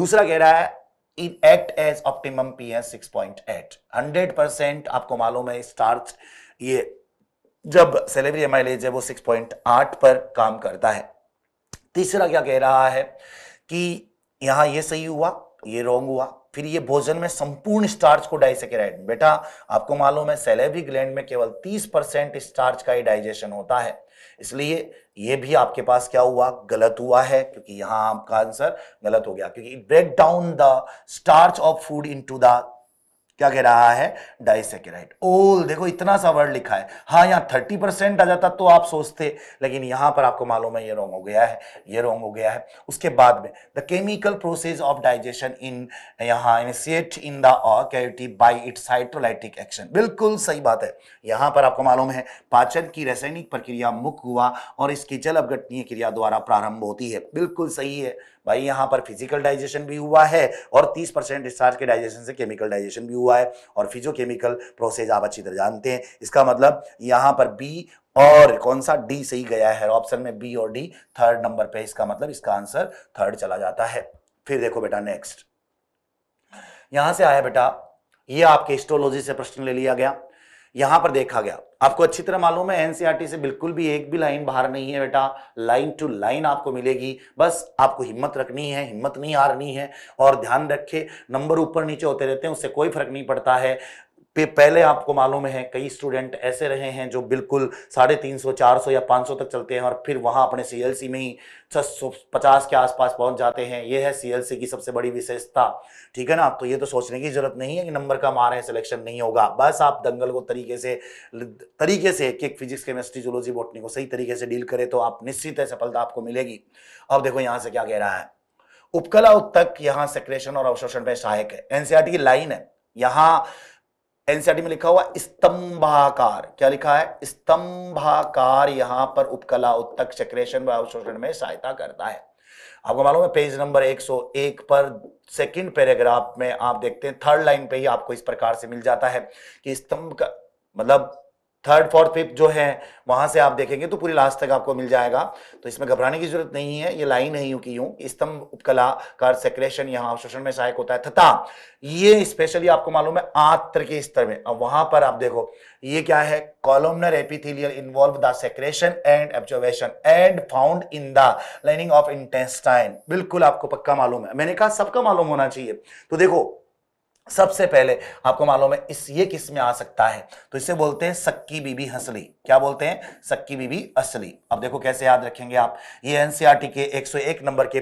दूसरा कह रहा है in act as optimum P S six point eight hundred percent आपको मालूम है स्टार्च ये जब सेलेवरी एमाइलेज है वो सिक्स पॉइंट आठ पर काम करता है तीसरा क्या कह रहा है कि यहां ये सही हुआ ये रॉन्ग हुआ फिर ये भोजन में संपूर्ण स्टार्च को डाइसेकेराइड बेटा आपको मालूम है सेलेबरी ग्लैंड में केवल 30 परसेंट स्टार्च का ही डाइजेशन होता है इसलिए ये भी आपके पास क्या हुआ गलत हुआ है क्योंकि यहां आपका आंसर गलत हो गया क्योंकि break down the starch of food into the क्या कह रहा है डाइसेकेराइट ओल देखो इतना सा वर्ड लिखा है हाँ यहाँ थर्टी परसेंट आ जाता तो आप सोचते लेकिन यहाँ पर आपको मालूम है ये रोंग हो गया है ये रोंग हो गया है उसके बाद में the chemical process of digestion in यहाँ initiate in the cavity by its hydrolytic action बिल्कुल सही बात है यहाँ पर आपको मालूम है पाचन की रासायनिक प्रक्रिया मुक्त हुआ और इसकी जल अपघटनीय क्रिया द्वारा प्रारंभ होती है बिल्कुल सही है भाई यहाँ पर फिजिकल डाइजेशन भी हुआ है और 30 परसेंट स्टार्च के डाइजेशन से केमिकल डाइजेशन भी हुआ है और फिजियोकेमिकल प्रोसेस आप अच्छी तरह जानते हैं इसका मतलब यहाँ पर बी और कौन सा डी सही गया है ऑप्शन में बी और डी थर्ड नंबर पे इसका मतलब इसका आंसर थर्ड चला जाता है फिर देखो बेटा नेक्स्ट यहां से आया बेटा ये आपके एस्ट्रोलॉजी से प्रश्न ले लिया गया यहां पर देखा गया आपको अच्छी तरह मालूम है एनसीआरटी से बिल्कुल भी एक भी लाइन बाहर नहीं है बेटा लाइन टू लाइन आपको मिलेगी बस आपको हिम्मत रखनी है हिम्मत नहीं हारनी है और ध्यान रखे नंबर ऊपर नीचे होते रहते हैं उससे कोई फर्क नहीं पड़ता है पहले आपको मालूम है कई स्टूडेंट ऐसे रहे हैं जो बिल्कुल साढ़े तीन सौ चार सौ या पाँच सौ तक चलते हैं और फिर वहाँ अपने सी में ही छः सौ पचास के आसपास पहुँच जाते हैं ये है सी की सबसे बड़ी विशेषता ठीक है ना तो ये तो सोचने की जरूरत नहीं है कि नंबर कम आ रहे हैं सिलेक्शन नहीं होगा बस आप दंगल को तरीके से तरीके से कि फिजिक्स केमिस्ट्री जोलॉजी बोटनी को सही तरीके से डील करें तो आप निश्चित है सफलता आपको मिलेगी अब देखो यहाँ से क्या कह रहा है उपकला उत्तक यहाँ सेक्रेशन और अवशोषण में सहायक है एनसीआर e की लाइन है यहाँ एनसीआरटी में लिखा हुआ स्तंभाकार क्या लिखा है स्तंभाकार यहां पर उपकला उत्तक सेक्रेशन व अवशोषण में सहायता करता है आपको मालूम है पेज नंबर 101 पर सेकंड पैराग्राफ में आप देखते हैं थर्ड लाइन पे ही आपको इस प्रकार से मिल जाता है कि स्तंभ का मतलब थर्ड फोर्थ फिफ्थ जो है वहां से आप देखेंगे तो पूरी लास्ट तक आपको मिल जाएगा तो इसमें घबराने की जरूरत नहीं है ये लाइन है यूं की यूं स्तंभ उपकला कर सेक्रेशन यहाँ अवशोषण में सहायक होता है तथा ये स्पेशली आपको मालूम है आत्र के स्तर में अब वहां पर आप देखो ये क्या है columnar epithelial involve the secretion and absorption and found in the lining of intestine बिल्कुल आपको पक्का मालूम है मैंने कहा सबका मालूम होना चाहिए तो देखो सबसे पहले आपको मालूम है इस ये किस में आ सकता है तो इसे बोलते हैं सक्की बीबी हसली क्या बोलते हैं सक्की बीबी असली अब देखो कैसे याद रखेंगे आप ये एनसीआरटी e के 101 नंबर के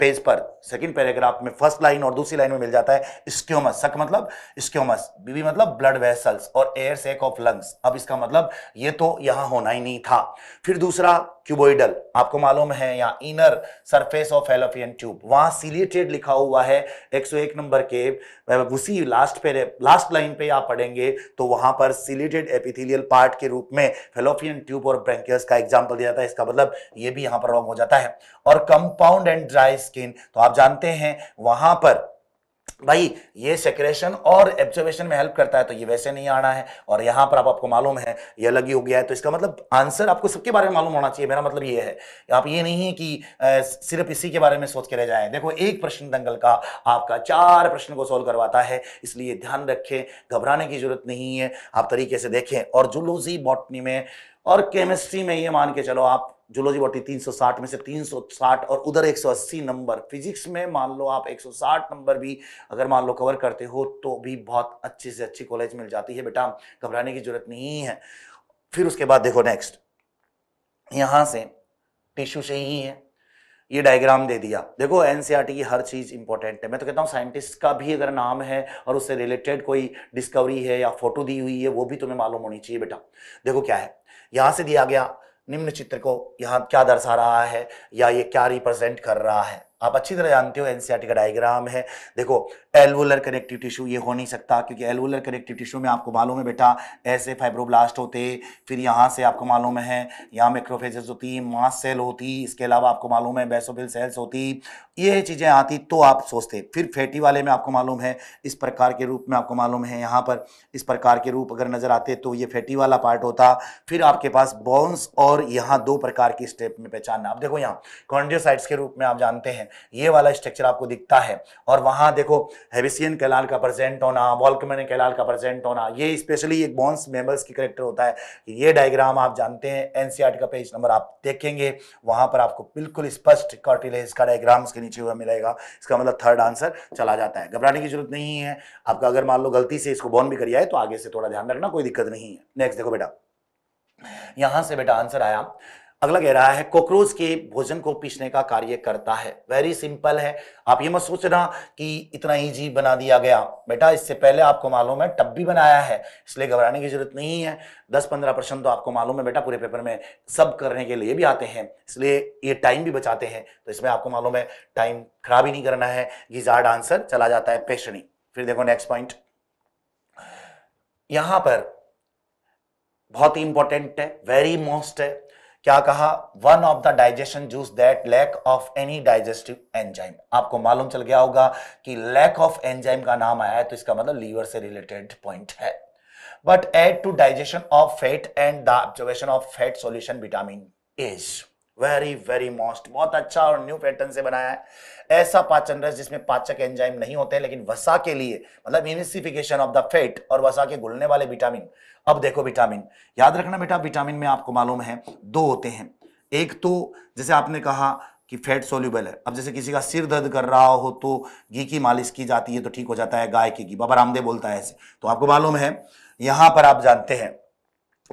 पेज पर सेकंड पैराग्राफ में फर्स्ट लाइन और दूसरी लाइन में मिल जाता है स्क्योमस सक मतलब स्क्योमस बीबी मतलब ब्लड वेसल्स और एयर सेक ऑफ लंग्स अब इसका मतलब ये तो यहां होना ही नहीं था फिर दूसरा क्यूबोइडल आपको मालूम है या inner surface of fallopian tube वहां सिलिटेड लिखा हुआ है 101 नंबर के उसी लास्ट पे लास्ट लाइन पे आप पढ़ेंगे तो वहां पर सिलिटेड एपिथेलियल पार्ट के रूप में फेलोफियन ट्यूब और ब्रैंकियस का एग्जाम्पल दिया जाता है इसका मतलब ये भी यहां पर रॉन्ग हो जाता है और कंपाउंड एंड ड्राई स्किन तो आप जानते हैं वहां पर भाई ये सेक्रेशन और एब्जर्वेशन में हेल्प करता है तो ये वैसे नहीं आना है और यहाँ पर आप आपको मालूम है ये अलग ही हो गया है तो इसका मतलब आंसर आपको सबके बारे में मालूम होना चाहिए मेरा मतलब ये है आप ये नहीं है कि सिर्फ इसी के बारे में सोच के रह जाए देखो एक प्रश्न दंगल का आपका चार प्रश्न को सोल्व करवाता है इसलिए ध्यान रखें घबराने की जरूरत नहीं है आप तरीके से देखें और जुलोजी बॉटनी में और केमिस्ट्री में ये मान के चलो आप जूलॉजी बॉटी 360 में से 360 और उधर 180 नंबर फिजिक्स में मान लो आप 160 नंबर भी अगर मान लो कवर करते हो तो भी बहुत अच्छे से अच्छी कॉलेज मिल जाती है बेटा घबराने की जरूरत नहीं है फिर उसके बाद देखो नेक्स्ट यहाँ से टिश्यू से ही है ये डायग्राम दे दिया देखो एनसीईआरटी की e हर चीज़ इंपॉर्टेंट है मैं तो कहता हूँ साइंटिस्ट का भी अगर नाम है और उससे रिलेटेड कोई डिस्कवरी है या फोटो दी हुई है वो भी तुम्हें मालूम होनी चाहिए बेटा देखो क्या है यहाँ से दिया गया निम्न चित्र को यहाँ क्या दर्शा रहा है या ये क्या रिप्रेजेंट कर रहा है आप अच्छी तरह जानते हो एनसीआरटी का डायग्राम है देखो एलवुलर कनेक्टिव टिश्यू ये हो नहीं सकता क्योंकि एलवुलर कनेक्टिव टिश्यू में आपको मालूम है बेटा ऐसे फाइब्रोब्लास्ट होते फिर यहाँ से आपको मालूम है यहाँ मेक्रोफेजेस होती मास सेल होती इसके अलावा आपको मालूम है बेसोफिल सेल्स होती ये चीज़ें आती तो आप सोचते फिर फैटी वाले में आपको मालूम है इस प्रकार के रूप में आपको मालूम है यहाँ पर इस प्रकार के रूप अगर नज़र आते तो ये फैटी वाला पार्ट होता फिर आपके पास बॉन्स और यहाँ दो प्रकार की स्टेप में पहचानना आप देखो यहाँ कॉन्डियोसाइड्स के रूप में आप जानते हैं ये वाला स्ट्रक्चर आपको दिखता है और वहां देखो हेविसियन कैलाल का प्रेजेंट होना वॉल्कमेन कैलाल का प्रेजेंट होना ये स्पेशली एक बॉन्स मेंबर्स की करेक्टर होता है ये डायग्राम आप जानते हैं एनसीआर e का पेज नंबर आप देखेंगे वहां पर आपको बिल्कुल स्पष्ट कॉर्टिलेज का डायग्राम के नीचे हुआ मिलेगा इसका मतलब थर्ड आंसर चला जाता है घबराने की जरूरत नहीं है आपका अगर मान लो गलती से इसको बॉन भी करिए तो आगे से थोड़ा ध्यान रखना कोई दिक्कत नहीं है नेक्स्ट देखो बेटा यहां से बेटा आंसर आया अगला कह रहा है कॉकरोच के भोजन को पीसने का कार्य करता है वेरी सिंपल है आप ये मत सोचना कि इतना इजी बना दिया गया बेटा इससे पहले आपको मालूम है टब भी बनाया है इसलिए घबराने की जरूरत नहीं है 10-15 परसेंट तो आपको मालूम है बेटा पूरे पेपर में सब करने के लिए भी आते हैं इसलिए ये टाइम भी बचाते हैं तो इसमें आपको मालूम है टाइम खराब ही नहीं करना है गिजार्ड आंसर चला जाता है पेशनी फिर देखो नेक्स्ट पॉइंट यहां पर बहुत ही इंपॉर्टेंट है वेरी मोस्ट है क्या कहा one of the digestion juice that lack of any digestive enzyme आपको मालूम चल गया होगा कि लैक ऑफ एंजाइम का नाम आया है तो इसका मतलब लीवर से रिलेटेड पॉइंट है but aid to digestion of fat and the observation of fat solution vitamin is very very most बहुत अच्छा और न्यू पैटर्न से बनाया है ऐसा पाचन रस जिसमें पाचक एंजाइम नहीं होते हैं लेकिन वसा के लिए मतलब इनिफिकेशन ऑफ द फैट और वसा के घुलने वाले विटामिन अब देखो विटामिन याद रखना बेटा विटामिन में आपको मालूम है दो होते हैं एक तो जैसे आपने कहा कि फैट सोल्यूबल है अब जैसे किसी का सिर दर्द कर रहा हो तो घी की मालिश की जाती है तो ठीक हो जाता है गाय की घी बाबा रामदेव बोलता है ऐसे तो आपको मालूम है यहां पर आप जानते हैं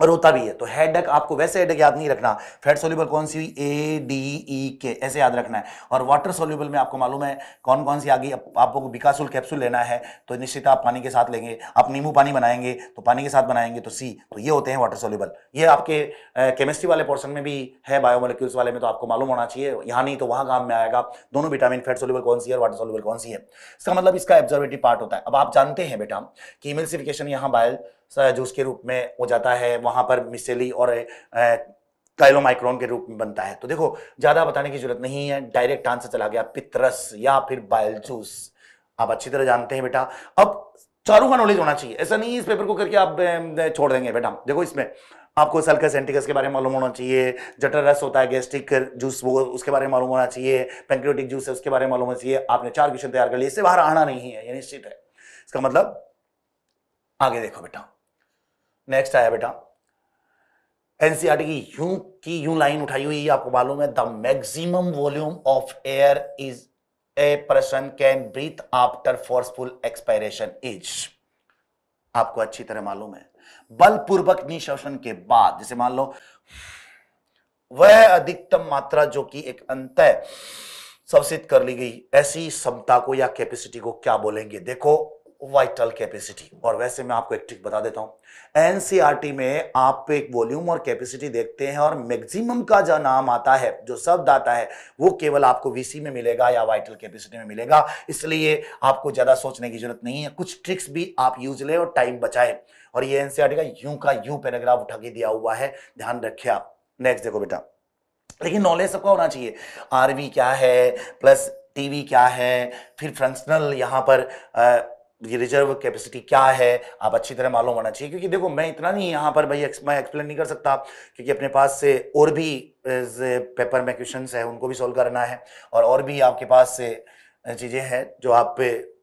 और होता भी है तो हेडक आपको वैसे हेडक याद नहीं रखना फैट सोल्यूबल कौन सी हुई ए डी ई के ऐसे याद रखना है और वाटर सोल्यूबल में आपको मालूम है कौन कौन सी आ गई आपको विकासुल कैप्सूल लेना है तो निश्चित आप पानी के साथ लेंगे आप नींबू पानी बनाएंगे तो पानी के साथ बनाएंगे तो सी तो ये होते हैं वाटर सोल्यूबल ये आपके केमिस्ट्री वाले पोर्सन में भी है बायोमोलिक्यूल्स वाले में तो आपको मालूम होना चाहिए यहाँ नहीं तो वहाँ काम में आएगा दोनों विटामिन फैट सोल्यूबल कौन सी है और वाटर सोल्यूबल कौन सी है इसका मतलब इसका एब्जर्वेटिव पार्ट होता है अब आप जानते हैं बेटा कि इमिल्सिफिकेशन यहाँ बायल जूस के रूप में हो जाता है वहाँ पर मिसेली और काइलोमाइक्रोन के रूप में बनता है तो देखो ज़्यादा बताने की जरूरत नहीं है डायरेक्ट आंसर चला गया पितरस या फिर बायल जूस आप अच्छी तरह जानते हैं बेटा अब चारों का नॉलेज होना चाहिए ऐसा नहीं इस पेपर को करके आप छोड़ देंगे बेटा देखो इसमें आपको सल्कस एंटिकस के बारे में मालूम होना चाहिए जटर रस होता है गैस्ट्रिक जूस वो उसके बारे में मालूम होना चाहिए पेंक्रियोटिक जूस है उसके बारे में मालूम होना चाहिए आपने चार क्वेश्चन तैयार कर लिए इससे बाहर आना नहीं है ये निश्चित है इसका मतलब आगे देखो बेटा नेक्स्ट आया बेटा एनसीआरटी e की यू की यू लाइन उठाई हुई आपको मालूम है the maximum volume of air is a person can breathe after forceful expiration is आपको अच्छी तरह मालूम है बलपूर्वक निश्वसन के बाद जैसे मान लो वह अधिकतम मात्रा जो कि एक अंत है सबसित कर ली गई ऐसी क्षमता को या कैपेसिटी को क्या बोलेंगे देखो वाइटल कैपेसिटी और वैसे मैं आपको एक ट्रिक बता देता हूं एनसीईआरटी e में आप एक वॉल्यूम और कैपेसिटी देखते हैं और मैक्सिमम का जो नाम आता है जो शब्द आता है वो केवल आपको वीसी में मिलेगा या वाइटल कैपेसिटी में मिलेगा इसलिए आपको ज्यादा सोचने की जरूरत नहीं है कुछ ट्रिक्स भी आप यूज लें और टाइम बचाए और ये एनसीईआरटी e का यू का यू पैराग्राफ उठा के दिया हुआ है ध्यान रखे आप नेक्स्ट देखो बेटा लेकिन नॉलेज सबका होना चाहिए आरवी क्या है प्लस टीवी क्या है फिर फंक्शनल यहाँ पर आ, ये रिजर्व कैपेसिटी क्या है आप अच्छी तरह मालूम होना चाहिए क्योंकि देखो मैं इतना नहीं यहाँ पर भाई मैं एक्सप्लेन नहीं कर सकता क्योंकि अपने पास से और भी पेपर में क्वेश्चन है उनको भी सॉल्व करना है और और भी आपके पास से चीज़ें हैं जो आप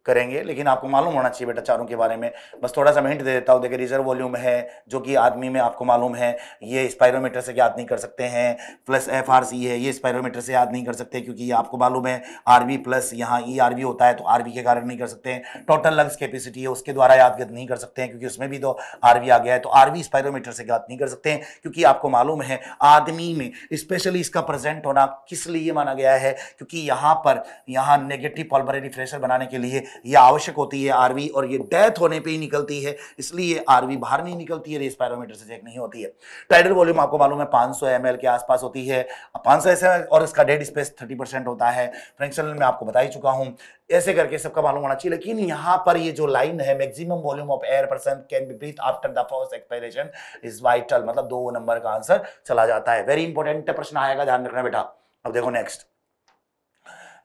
करेंगे लेकिन आपको मालूम होना चाहिए बेटा चारों के बारे में बस थोड़ा सा हिंट दे देता हूँ देखिए रिजर्व वॉल्यूम है जो कि आदमी में आपको मालूम है ये स्पायरोमीटर से याद नहीं कर सकते हैं प्लस एफ आर सी है ये स्पायरोमीटर से याद नहीं कर सकते क्योंकि ये आपको मालूम है आर बी प्लस यहाँ ई आर बी होता है तो आर बी के कारण नहीं कर सकते हैं टोटल लंग्स कैपेसिटी है उसके द्वारा याद नहीं कर सकते हैं क्योंकि उसमें भी तो आर बी आ गया है तो आर बी स्पायरोमीटर से याद नहीं कर सकते हैं क्योंकि आपको मालूम है आदमी में स्पेशली इसका प्रेजेंट होना किस लिए माना गया है क्योंकि यहाँ पर यहाँ नेगेटिव पॉल्बरेरी प्रेशर बनाने के लिए ये आवश्यक होती है आरवी और ये डेथ होने पे ही निकलती है इसलिए ये आरवी बाहर नहीं निकलती है रेस पैरोमीटर से चेक नहीं होती है टाइडल वॉल्यूम आपको मालूम है 500 सौ के आसपास होती है 500 सौ एस और इसका डेड स्पेस 30 होता है फ्रेंक्शनल में आपको बता ही चुका हूँ ऐसे करके सबका मालूम होना चाहिए लेकिन यहाँ पर ये जो लाइन है maximum volume of air percent can be breathe after the first expiration is vital मतलब दो नंबर का आंसर चला जाता है वेरी इंपॉर्टेंट प्रश्न आएगा ध्यान रखना बेटा अब देखो नेक्स्ट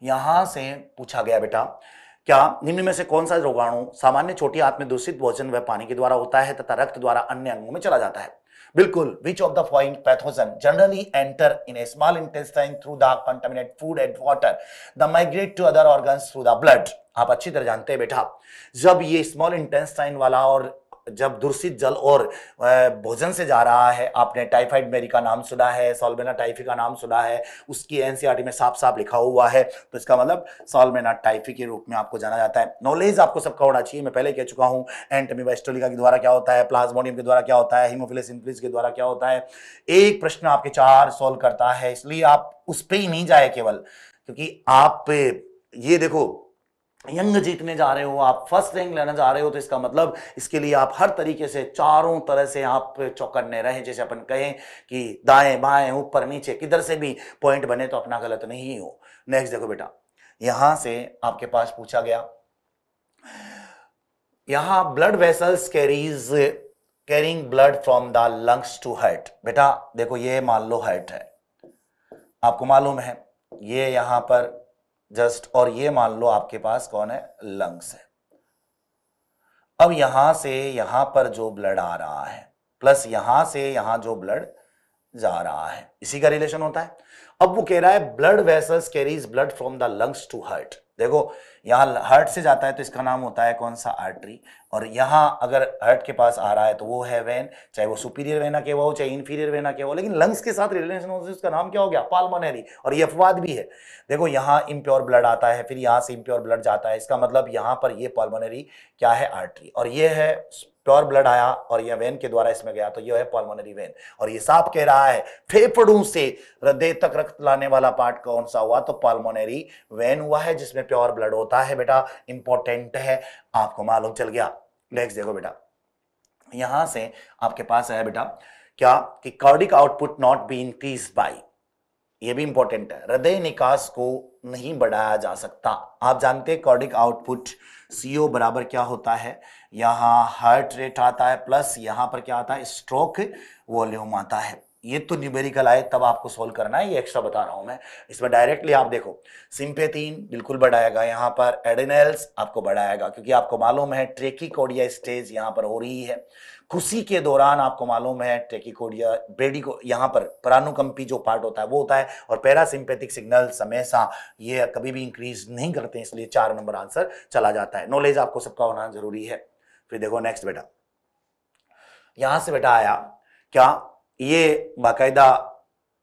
यहां से पूछा गया बेटा क्या निम्न में से कौन सा रोगाणु सामान्य छोटी हाथ में दूषित भोजन व पानी के द्वारा होता है तथा रक्त द्वारा अन्य अंगों में चला जाता है बिल्कुल which of the following pathogen generally enter in a small intestine through the contaminate food and water the migrate to other organ through the blood आप अच्छी तरह जानते हैं बेटा जब ये स्मॉल इंटेस्टाइन वाला और जब दूषित जल और भोजन से जा रहा है आपने टाइफाइड मेरी का नाम सुना है सोलमेना टाइफी का नाम सुना है उसकी एन e में साफ साफ लिखा हुआ है तो इसका मतलब सोलमेना टाइफी के रूप में आपको जाना जाता है नॉलेज आपको सबका होना चाहिए मैं पहले कह चुका हूँ एंटमीबा स्टोलिका के द्वारा क्या होता है प्लाज्मोडियम के द्वारा क्या होता है हीमोफिलस इंक्रीज के द्वारा क्या होता है एक प्रश्न आपके चार सॉल्व करता है इसलिए आप उस पर ही नहीं जाए केवल क्योंकि आप ये देखो यंग जीतने जा रहे हो आप फर्स्ट रैंक लेना जा रहे हो तो इसका मतलब इसके लिए आप हर तरीके से चारों तरह से आप चौकन्ने रहें जैसे अपन कहें कि दाएं बाएं ऊपर नीचे किधर से भी पॉइंट बने तो अपना गलत नहीं हो नेक्स्ट देखो बेटा यहां से आपके पास पूछा गया यहां blood vessels carries carrying blood from the lungs to heart बेटा देखो ये मान लो हर्ट है आपको मालूम है ये यहां पर जस्ट और ये मान लो आपके पास कौन है लंग्स है अब यहां से यहां पर जो ब्लड आ रहा है प्लस यहां से यहां जो ब्लड जा रहा है इसी का रिलेशन होता है अब वो कह रहा है blood vessels carries blood from the lungs to heart देखो यहाँ हार्ट से जाता है तो इसका नाम होता है कौन सा आर्टरी और यहाँ अगर हार्ट के पास आ रहा है तो वो है वेन चाहे वो सुपीरियर वेना के हो चाहे इन्फीरियर वेना के हो लेकिन लंग्स के साथ रिलेशन होते उसका नाम क्या हो गया पालमोनरी और ये अफवाद भी है देखो यहाँ इम्प्योर ब्लड आता है फिर यहाँ से इम्प्योर ब्लड जाता है इसका मतलब यहाँ पर ये पालमोनरी क्या है आर्ट्री और ये है प्योर ब्लड आया और यह वेन के द्वारा इसमें गया तो यह है पॉलमोनरी वेन और ये साफ कह रहा है फेफड़ों से हृदय तक रक्त लाने वाला पार्ट कौन सा हुआ तो पॉलमोनरी वेन हुआ है जिसमें प्योर ब्लड होता है बेटा इंपॉर्टेंट है आपको मालूम चल गया नेक्स्ट देखो बेटा यहां से आपके पास आया बेटा क्या कि cardiac output not be increase by ये भी इंपॉर्टेंट है हृदय निकास को नहीं बढ़ाया जा सकता आप जानते हैं कार्डिक आउटपुट सीओ बराबर क्या होता है यहाँ हार्ट रेट आता है प्लस यहाँ पर क्या आता है स्ट्रोक वॉल्यूम आता है ये तो न्यूमेरिकल आए तब आपको सोल्व करना है ये एक्स्ट्रा बता रहा हूँ मैं इसमें डायरेक्टली आप देखो सिंपेथीन बिल्कुल बढ़ाएगा यहाँ पर एडेनल्स आपको बढ़ाएगा क्योंकि आपको मालूम है ट्रेकिकोडिया स्टेज यहाँ पर हो रही है खुशी के दौरान आपको मालूम है ट्रेकिकोडिया बेडी को यहाँ पर परानुकंपी जो पार्ट होता है वो होता है और पैरासिम्पेथिक सिग्नल हमेशा ये कभी भी इंक्रीज नहीं करते इसलिए चार नंबर आंसर चला जाता है नॉलेज आपको सबका होना जरूरी है फिर देखो नेक्स्ट बेटा यहां से बेटा आया क्या ये बाकायदा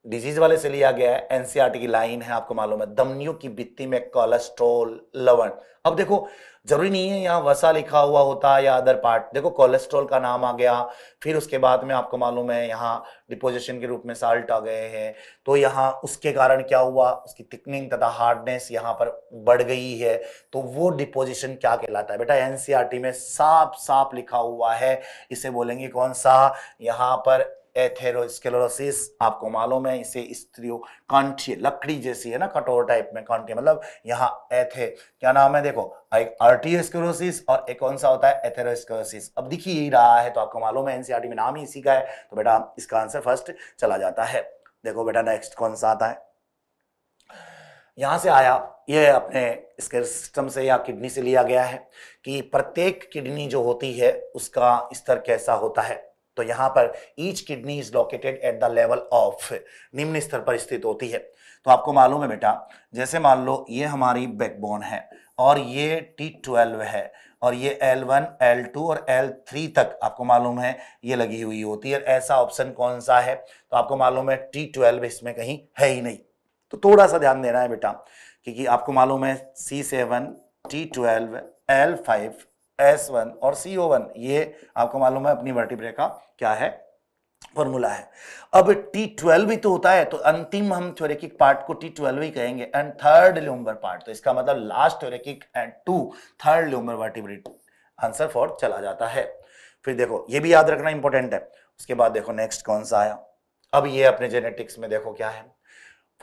डिजीज वाले से लिया गया है एनसीआरटी e की लाइन है आपको मालूम है दमनियों की बित्ती में कोलेस्ट्रोल लवण अब देखो जरूरी नहीं है यहाँ वसा लिखा हुआ होता है या अदर पार्ट देखो कोलेस्ट्रोल का नाम आ गया फिर उसके बाद में आपको मालूम है यहाँ डिपोजिशन के रूप में साल्ट आ गए हैं तो यहाँ उसके कारण क्या हुआ उसकी थिकनिंग तथा हार्डनेस यहाँ पर बढ़ गई है तो वो डिपोजिशन क्या कहलाता है बेटा एनसीआरटी e में साफ साफ लिखा हुआ है इसे बोलेंगे कौन सा यहाँ पर एथेरोस्केलोरोसिस आपको मालूम है इसे स्त्रियों कंठी लकड़ी जैसी है ना कटोर टाइप में कंठी मतलब यहाँ एथे क्या नाम है देखो एक आर्टियोस्केलोरोसिस और एक कौन सा होता है एथेरोस्केलोरोसिस अब देखिए ही रहा है तो आपको मालूम है एनसीआरटी e में नाम ही इसी का है तो बेटा इसका आंसर फर्स्ट चला जाता है देखो बेटा नेक्स्ट कौन सा आता है यहां से आया ये अपने इसके सिस्टम से या किडनी से लिया गया है कि प्रत्येक किडनी जो होती है उसका स्तर कैसा होता है तो यहां पर each kidney is located at the level of निम्न स्तर पर स्थित होती है तो आपको मालूम है बेटा जैसे मान लो ये हमारी बैकबोन है और ये टी ट्वेल्व है और ये L1, L2 और L3 तक आपको मालूम है ये लगी हुई होती है ऐसा ऑप्शन कौन सा है तो आपको मालूम है टी ट्वेल्व इसमें कहीं है ही नहीं तो थोड़ा सा ध्यान देना है बेटा क्योंकि आपको मालूम है C7, T12, L5, S one और सी ओ वन ये आपको मालूम है अपनी वर्टिब्रे का क्या है फॉर्मूला है अब टी ट्वेल्व ही तो होता है तो अंतिम हम थ्योरेटिक पार्ट को टी ट्वेल्व ही कहेंगे एंड थर्ड ल्यूम्बर पार्ट तो इसका मतलब last thoracic and two third lumbar vertebrate answer four चला जाता है फिर देखो ये भी याद रखना इंपॉर्टेंट है उसके बाद देखो नेक्स्ट कौन सा आया अब ये अपने जेनेटिक्स में देखो क्या है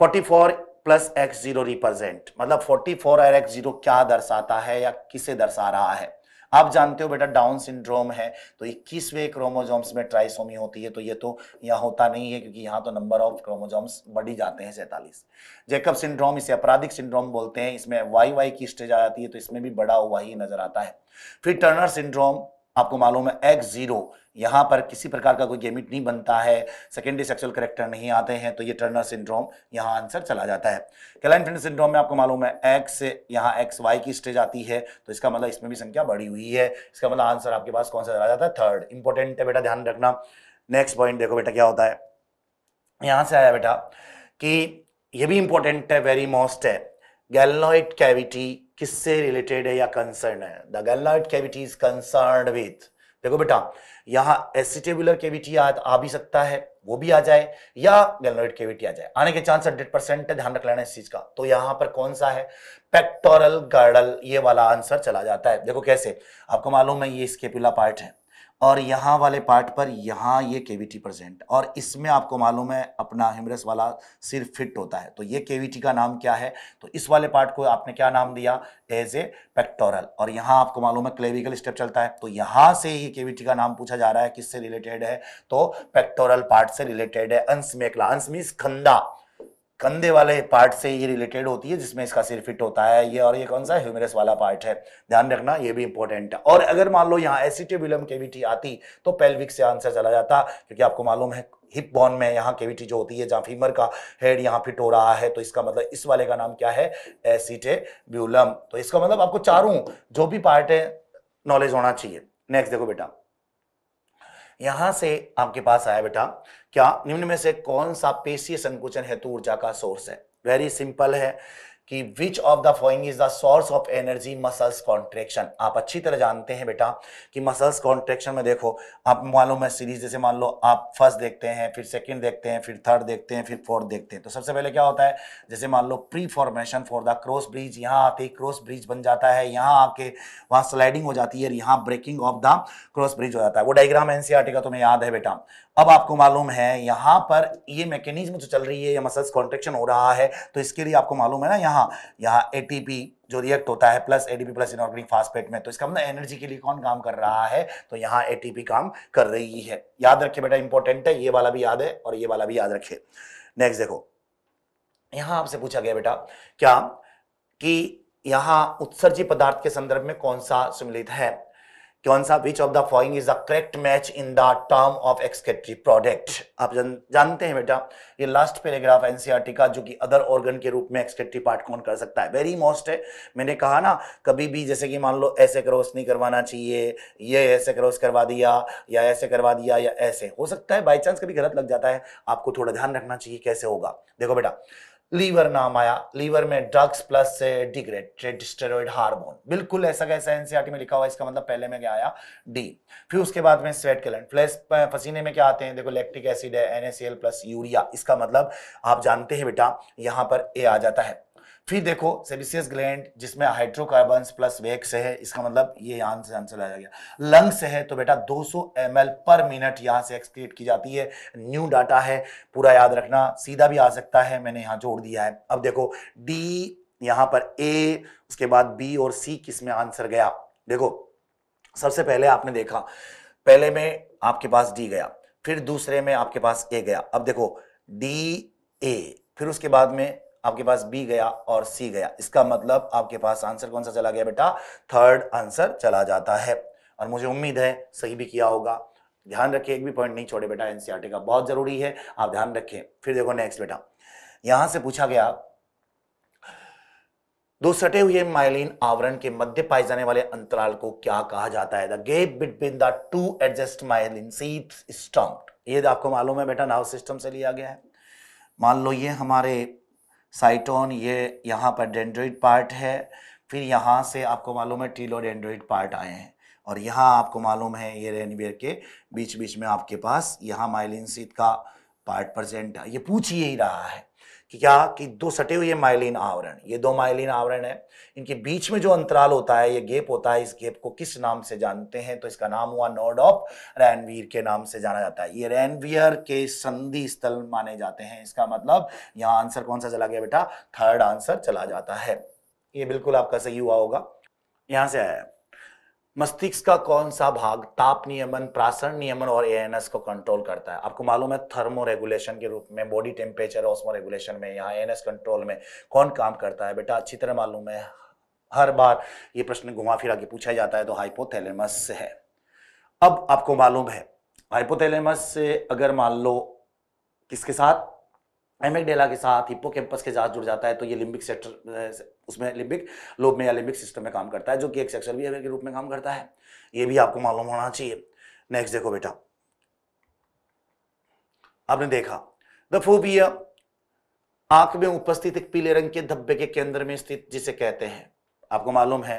44 प्लस एक्स जीरो रिप्रेजेंट मतलब 44 और एक्स जीरो क्या दर्शाता है या किसे दर्शा रहा है आप जानते हो बेटा डाउन सिंड्रोम है तो इक्कीसवे क्रोमोजोम्स में ट्राइसोमी होती है तो ये तो यहाँ होता नहीं है क्योंकि यहाँ तो नंबर ऑफ क्रोमोजोम्स बढ़ी जाते हैं सैंतालीस जैकब सिंड्रोम इसे अपराधिक सिंड्रोम बोलते हैं इसमें वाई वाई की स्टेज आ जाती है तो इसमें भी बड़ा हुआ ही नजर आता है फिर टर्नर सिंड्रोम आपको मालूम है एक्स जीरो यहाँ पर किसी प्रकार का कोई गेमिट नहीं बनता है सेकेंडरी सेक्सुअल करेक्टर नहीं आते हैं तो ये टर्नर सिंड्रोम यहाँ आंसर चला जाता है कैलाइन फ्रेंड सिंड्रोम में आपको मालूम है एक्स यहाँ एक्स वाई की स्टेज आती है तो इसका मतलब इसमें भी संख्या बढ़ी हुई है इसका मतलब आंसर आपके पास कौन सा चला जाता है थर्ड इंपॉर्टेंट है बेटा ध्यान रखना नेक्स्ट पॉइंट देखो बेटा क्या होता है यहाँ से आया बेटा कि ये भी इंपॉर्टेंट है वेरी मोस्ट है गैलनॉइड कैविटी किससे रिलेटेड है या कंसर्न है the glenoid cavity is concern with देखो बेटा यहाँ एसिटेबुलर केविटी आ, आ भी सकता है वो भी आ जाए या गैलोइड केविटी आ जाए आने के चांस हंड्रेड परसेंट है ध्यान रख लेना इस चीज का तो यहाँ पर कौन सा है पेक्टोरल गर्डल ये वाला आंसर चला जाता है देखो कैसे आपको मालूम है ये स्केपुला पार्ट है और यहाँ वाले पार्ट पर यहाँ ये केविटी प्रेजेंट और इसमें आपको मालूम है अपना हिमरस वाला सिर फिट होता है तो ये केविटी का नाम क्या है तो इस वाले पार्ट को आपने क्या नाम दिया एज ए पेक्टोरल और यहाँ आपको मालूम है क्लेविकल स्टेप चलता है तो यहाँ से ही केविटी का नाम पूछा जा रहा है किससे रिलेटेड है तो पेक्टोरल पार्ट से रिलेटेड है अंश मेकला अंश मीन खंदा कंधे वाले पार्ट से ये रिलेटेड होती है जिसमें इसका सिर फिट होता है ये और ये कौन सा ह्यूमरस वाला पार्ट है ध्यान रखना ये भी इंपॉर्टेंट है और अगर मान लो यहाँ एसिटेबिलम केविटी आती तो पेल्विक से आंसर चला जाता क्योंकि आपको मालूम है हिप बोन में यहाँ केविटी जो होती है जहाँ फीमर का हेड यहाँ फिट हो रहा है तो इसका मतलब इस वाले का नाम क्या है एसिटेब्यूलम तो इसका मतलब आपको चारों जो भी पार्ट है नॉलेज होना चाहिए नेक्स्ट देखो बेटा यहां से आपके पास आया बेटा क्या निम्न में से कौन सा पेशीय संकुचन हेतु ऊर्जा का सोर्स है वेरी सिंपल है कि which of the following is the source of energy muscles contraction आप अच्छी तरह जानते हैं बेटा कि मसल्स कॉन्ट्रेक्शन में देखो आप मालूम है सीरीज जैसे मान लो आप फर्स्ट देखते हैं फिर सेकंड देखते हैं फिर थर्ड देखते हैं फिर फोर्थ देखते हैं तो सबसे पहले क्या होता है जैसे मान लो pre formation for the cross bridge यहाँ आते ही क्रॉस ब्रिज बन जाता है यहाँ आके वहाँ स्लाइडिंग हो जाती है यहाँ breaking of the cross bridge हो जाता है वो डायग्राम एनसीआर e का तुम्हें याद है बेटा अब आपको मालूम है यहाँ पर ये मैकेनिज्म जो चल रही है या मसल्स कॉन्ट्रेक्शन हो रहा है तो इसके लिए आपको मालूम है ना हाँ, यहाँ यहाँ ए जो रिएक्ट होता है plus ADP plus inorganic phosphate में तो इसका मतलब एनर्जी के लिए कौन काम कर रहा है तो यहाँ ए काम कर रही है याद रखिए बेटा इंपॉर्टेंट है ये वाला भी याद है और ये वाला भी याद रखिए नेक्स्ट देखो यहाँ आपसे पूछा गया बेटा क्या कि यहाँ उत्सर्जी पदार्थ के संदर्भ में कौन सा सुमिलित है कौन सा which of the following is the correct match in the term of excretory product आप जन, जानते हैं बेटा ये लास्ट पैराग्राफ एनसीआरटी का जो कि अदर ऑर्गन के रूप में एक्सकेटरी पार्ट कौन कर सकता है वेरी मोस्ट है मैंने कहा ना कभी भी जैसे कि मान लो ऐसे क्रॉस नहीं करवाना चाहिए ये ऐसे क्रॉस करवा दिया या ऐसे करवा दिया या ऐसे हो सकता है बाई चांस कभी गलत लग जाता है आपको थोड़ा ध्यान रखना चाहिए कैसे होगा देखो बेटा लीवर नाम आया लीवर में drugs plus degrade steroid hormone बिल्कुल ऐसा कैसा एनसीआरटी में लिखा हुआ इसका मतलब पहले में क्या आया डी फिर उसके बाद में स्वेट कलन फ्लैश पसीने में क्या आते हैं देखो लैक्टिक एसिड है एनएसीएल प्लस यूरिया इसका मतलब आप जानते हैं बेटा यहां पर ए आ जाता है फिर देखो सेबिसियस ग्लैंड जिसमें हाइड्रोकार्बन प्लस वैक्स है इसका मतलब ये यहाँ से आंसर आ गया लंग से है तो बेटा 200 सौ पर मिनट यहाँ से एक्सक्रिएट की जाती है न्यू डाटा है पूरा याद रखना सीधा भी आ सकता है मैंने यहाँ जोड़ दिया है अब देखो डी यहाँ पर ए उसके बाद बी और सी किस में आंसर गया देखो सबसे पहले आपने देखा पहले में आपके पास डी गया फिर दूसरे में आपके पास ए गया अब देखो डी ए फिर उसके बाद में आपके पास बी गया और सी गया इसका मतलब आपके पास आंसर कौन सा चला गया बेटा थर्ड आंसर चला जाता है और मुझे उम्मीद है सही भी किया होगा ध्यान रखिए एक भी पॉइंट नहीं छोड़े बेटा एनसीआरटी e का बहुत जरूरी है आप ध्यान रखें फिर देखो नेक्स्ट बेटा यहां से पूछा गया दो सटे हुए माइलिन आवरण के मध्य पाए जाने वाले अंतराल को क्या कहा जाता है the gap between the two adjust myelin sheath stump ये आपको मालूम है बेटा नाव सिस्टम से लिया गया है मान लो ये हमारे साइटोन ये यहाँ पर डेंड्रोइड पार्ट है फिर यहाँ से आपको मालूम है टीलोडेंड्रोइड पार्ट आए हैं और यहाँ आपको मालूम है ये रेनबियर के बीच बीच में आपके पास यहाँ माइलिन का पार्ट है ये पूछ ही रहा है क्या कि दो सटे हुए माइलिन आवरण ये दो माइलिन आवरण है इनके बीच में जो अंतराल होता है ये गेप होता है इस गेप को किस नाम से जानते हैं तो इसका नाम हुआ नोड ऑफ रैनवीर के नाम से जाना जाता है ये रैनवियर के संधि स्थल माने जाते हैं इसका मतलब यहाँ आंसर कौन सा चला गया बेटा थर्ड आंसर चला जाता है ये बिल्कुल आपका सही हुआ होगा यहाँ से आया मस्तिष्क का कौन सा भाग ताप नियमन प्राशन नियमन और एएनएस को कंट्रोल करता है आपको मालूम है थर्मो रेगुलेशन के रूप में बॉडी टेम्परेचर ऑस्मो रेगुलेशन में या एएनएस कंट्रोल में कौन काम करता है बेटा अच्छी तरह मालूम है हर बार ये प्रश्न घुमा फिरा के पूछा जाता है तो हाइपोथैलेमस से है अब आपको मालूम है हाइपोथैलेमस से अगर मान लो किसके साथ एमेगडेला के साथ हिप्पो के साथ जुड़ जाता है तो ये लिम्बिक सेक्टर उसमें लिम्बिक लोब में या लिम्बिक सिस्टम में काम करता है जो कि एक सेक्सुअल बिहेवियर के रूप में काम करता है ये भी आपको मालूम होना चाहिए नेक्स्ट देखो बेटा आपने देखा द फोबिया आंख में उपस्थित एक पीले रंग के धब्बे के केंद्र में स्थित जिसे कहते हैं आपको मालूम है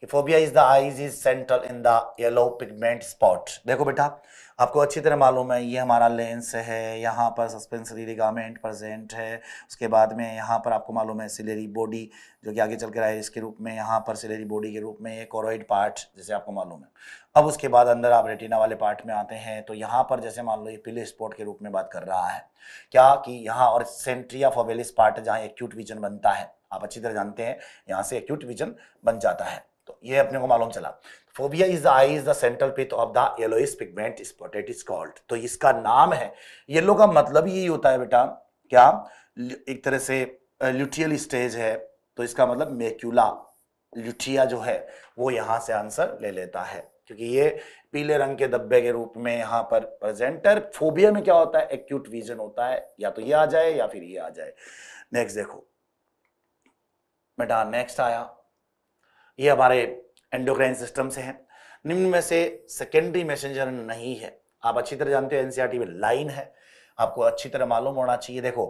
कि fovea is the eyes is central in the yellow pigment spot देखो बेटा आपको अच्छी तरह मालूम है ये हमारा लेंस है यहाँ पर सस्पेंसरी रिगामेंट प्रजेंट है उसके बाद में यहाँ पर आपको मालूम है सिलेरी बॉडी जो कि आगे चल कर आए इसके रूप में यहाँ पर सिलेरी बॉडी के रूप में ये कोरोइड पार्ट जैसे आपको मालूम है अब उसके बाद अंदर आप रेटिना वाले पार्ट में आते हैं तो यहाँ पर जैसे मान लो ये पिले स्पॉट के रूप में बात कर रहा है क्या कि यहाँ और सेंट्रिया फोवेलिस पार्ट जहाँ एक्यूट विजन बनता है आप अच्छी तरह जानते हैं यहाँ से एक्यूट विजन बन जाता है तो ये अपने को मालूम चला fovea is the eye is the central pith of the yellowish pigment spotted is called तो इसका नाम है येलो का मतलब यही होता है बेटा क्या एक तरह से ल्यूटियल स्टेज है तो इसका मतलब मेक्यूला ल्यूटिया जो है वो यहां से आंसर ले लेता है क्योंकि ये पीले रंग के धब्बे के रूप में यहां पर प्रेजेंटर फोबिया में क्या होता है एक्यूट विजन होता है या तो ये आ जाए या फिर ये आ जाए नेक्स्ट देखो बेटा नेक्स्ट आया ये हमारे एंडोक्राइन सिस्टम से हैं निम्न में से सेकेंडरी मैसेंजर नहीं है आप अच्छी तरह जानते हो एनसीआरटी e में लाइन है आपको अच्छी तरह मालूम होना चाहिए देखो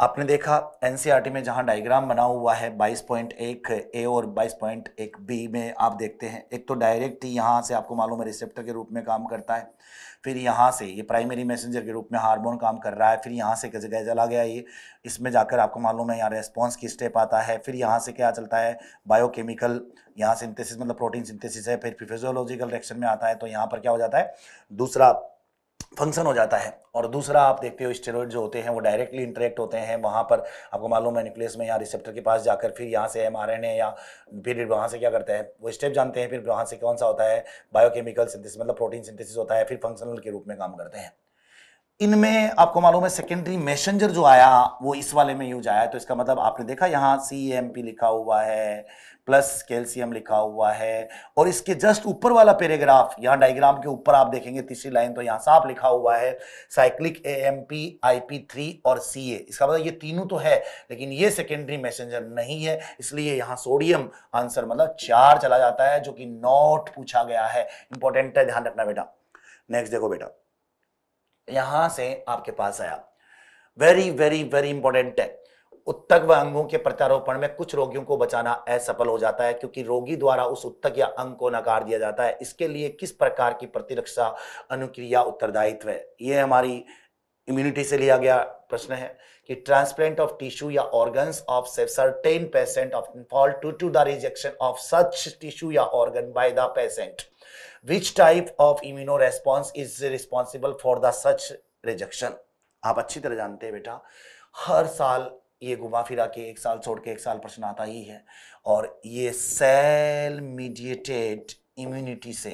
आपने देखा एनसीईआरटी e में जहां डायग्राम बना हुआ है 22.1 ए और 22.1 बी में आप देखते हैं एक तो डायरेक्ट ही यहाँ से आपको मालूम है रिसेप्टर के रूप में काम करता है फिर यहाँ से ये प्राइमरी मैसेंजर के रूप में हार्मोन काम कर रहा है फिर यहाँ से कैसे जगह चला गया ये इसमें जाकर आपको मालूम है यहाँ रेस्पॉन्स की स्टेप आता है फिर यहाँ से क्या चलता है बायोकेमिकल यहाँ सिंथेसिस मतलब प्रोटीन सिंथेसिस है फिर फिजियोलॉजिकल रिएक्शन में आता है तो यहाँ पर क्या हो जाता है दूसरा फंक्शन हो जाता है और दूसरा आप देखते हो स्टेरॉइड जो होते हैं वो डायरेक्टली इंटरेक्ट होते हैं वहाँ पर आपको मालूम है न्यूक्लियस में यहाँ रिसेप्टर के पास जाकर फिर यहाँ से एम आर एन ए या फिर वहाँ से क्या करता है वो स्टेप जानते हैं फिर वहाँ से कौन सा होता है बायोकेमिकल सिंथेसिस मतलब प्रोटीन सिंथेसिस होता है फिर फंक्शनल के रूप में काम करते हैं इनमें आपको मालूम है सेकेंडरी मैसेंजर जो आया वो इस वाले में यूज आया तो इसका मतलब आपने देखा यहाँ सी एम पी लिखा हुआ है प्लस कैल्शियम लिखा हुआ है और इसके जस्ट ऊपर वाला पैराग्राफ यहाँ डायग्राम के ऊपर आप देखेंगे तीसरी लाइन तो यहाँ साफ लिखा हुआ है cyclic A M P I P three और सी ए इसका मतलब ये तीनों तो है लेकिन ये सेकेंडरी मैसेंजर नहीं है इसलिए यहाँ सोडियम आंसर मतलब चार चला जाता है जो कि नॉट पूछा गया है इंपॉर्टेंट है ध्यान रखना बेटा नेक्स्ट देखो बेटा यहां से आपके पास आया वेरी वेरी वेरी इंपॉर्टेंट है उत्तक व अंगों के प्रत्यारोपण में कुछ रोगियों को बचाना असफल हो जाता है क्योंकि रोगी द्वारा उस उत्तक या अंग को नकार दिया जाता है इसके लिए किस प्रकार की प्रतिरक्षा अनुक्रिया उत्तरदायित्व है ये हमारी इम्यूनिटी से लिया गया प्रश्न है कि ट्रांसप्लांट ऑफ टिश्यू या organs of certain patient of fall to to the rejection of such tissue या organ by the patient which type of immuno response is responsible for the such rejection आप अच्छी तरह जानते हैं बेटा हर साल ये घुमा फिरा के एक साल छोड़ के एक साल प्रश्न आता ही है और ये सेल मीडिएटेड इम्यूनिटी से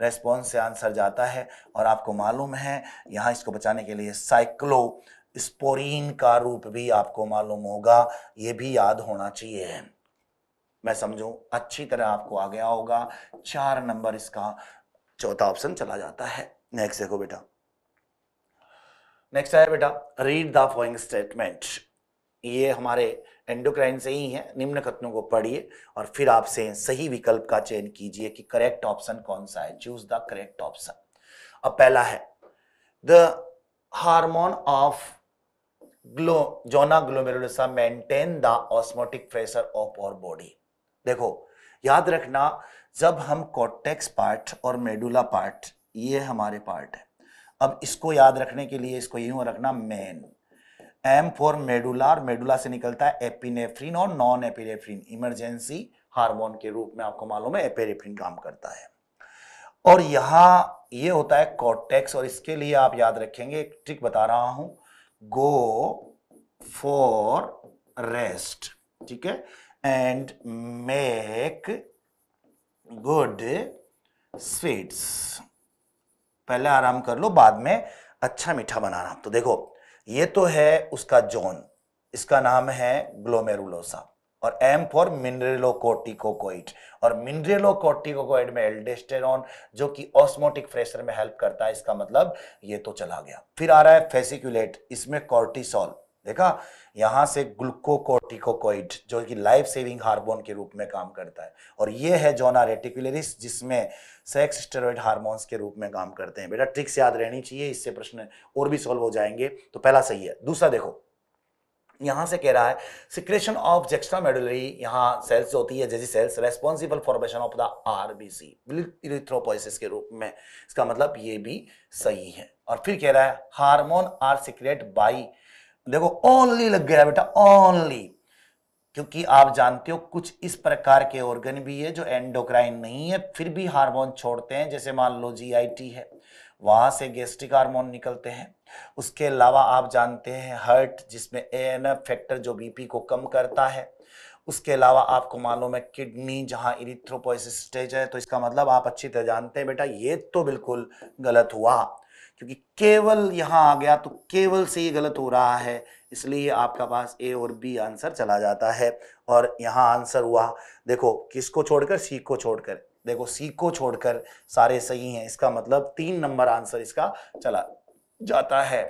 रेस्पॉन्स से आंसर जाता है और आपको मालूम है यहाँ इसको बचाने के लिए साइक्लो स्पोरिन का रूप भी आपको मालूम होगा ये भी याद होना चाहिए मैं समझू अच्छी तरह आपको आ गया होगा चार नंबर इसका चौथा ऑप्शन चला जाता है नेक्स्ट देखो बेटा नेक्स्ट आया बेटा रीड द फॉइंग स्टेटमेंट ये हमारे एंडोक्राइन से ही है निम्न कथनों को पढ़िए और फिर आपसे सही विकल्प का चयन कीजिए कि करेक्ट ऑप्शन कौन सा है चूज द करेक्ट ऑप्शन अब पहला है the hormone of glo zona glomerulosa maintain the osmotic pressure of our body देखो याद रखना जब हम कॉटेक्स पार्ट और मेडुला पार्ट ये हमारे पार्ट है अब इसको याद रखने के लिए इसको यूं रखना मेन एम फॉर मेडुला और मेडुला से निकलता है एपिनेफ्रिन और नॉन एपिनेफ्रिन इमरजेंसी हार्मोन के रूप में आपको मालूम है एपेरेफ्रिन काम करता है और यहां ये होता है कॉटेक्स और इसके लिए आप याद रखेंगे एक ट्रिक बता रहा हूं गो फॉर रेस्ट ठीक है एंड मेक गुड स्वीट्स पहले आराम कर लो बाद में अच्छा मीठा बनाना तो देखो ये तो है उसका जोन इसका नाम है ग्लोमेरुलोसा और एम फॉर मिनरेलोकोटिकोकोइड और मिनरेलोकोटिकोकोइड में एल्डेस्टेरॉन जो कि ऑस्मोटिक फ्रेशर में हेल्प करता है इसका मतलब ये तो चला गया फिर आ रहा है फेसिकुलेट इसमें कॉर्टिसोल देखा यहाँ से ग्लूकोकोटिकोकोइड जो कि लाइफ सेविंग हार्मोन के रूप में काम करता है और ये है जोना रेटिकुलरिस जिसमें सेक्स स्टेरॉइड हार्मोन्स के रूप में काम करते हैं बेटा ट्रिक्स याद रहनी चाहिए इससे प्रश्न और भी सॉल्व हो जाएंगे तो पहला सही है दूसरा देखो यहाँ से कह रहा है सिक्रेशन ऑफ जेक्स्ट्रा मेडुलरी यहाँ सेल्स होती है जैसी cells responsible formation of the RBC erythropoiesis के रूप में इसका मतलब ये भी सही है और फिर कह रहा है हार्मोन आर सिक्रेट बाई देखो ओनली लग गया बेटा ओनली क्योंकि आप जानते हो कुछ इस प्रकार के ऑर्गन भी है जो एंडोक्राइन नहीं है फिर भी हार्मोन छोड़ते हैं जैसे मान लो जीआईटी है वहां से गैस्ट्रिक हार्मोन निकलते हैं उसके अलावा आप जानते हैं हर्ट जिसमें ए फैक्टर जो बीपी को कम करता है उसके अलावा आपको मालूम है किडनी जहां इरिथ्रोपोइसिस स्टेज है तो इसका मतलब आप अच्छी तरह जानते हैं बेटा ये तो बिल्कुल गलत हुआ क्योंकि केवल यहाँ आ गया तो केवल से ये गलत हो रहा है इसलिए आपका पास ए और बी आंसर चला जाता है और यहाँ आंसर हुआ देखो किसको छोड़कर सी को छोड़कर देखो सी को छोड़कर सारे सही हैं इसका मतलब तीन नंबर आंसर इसका चला जाता है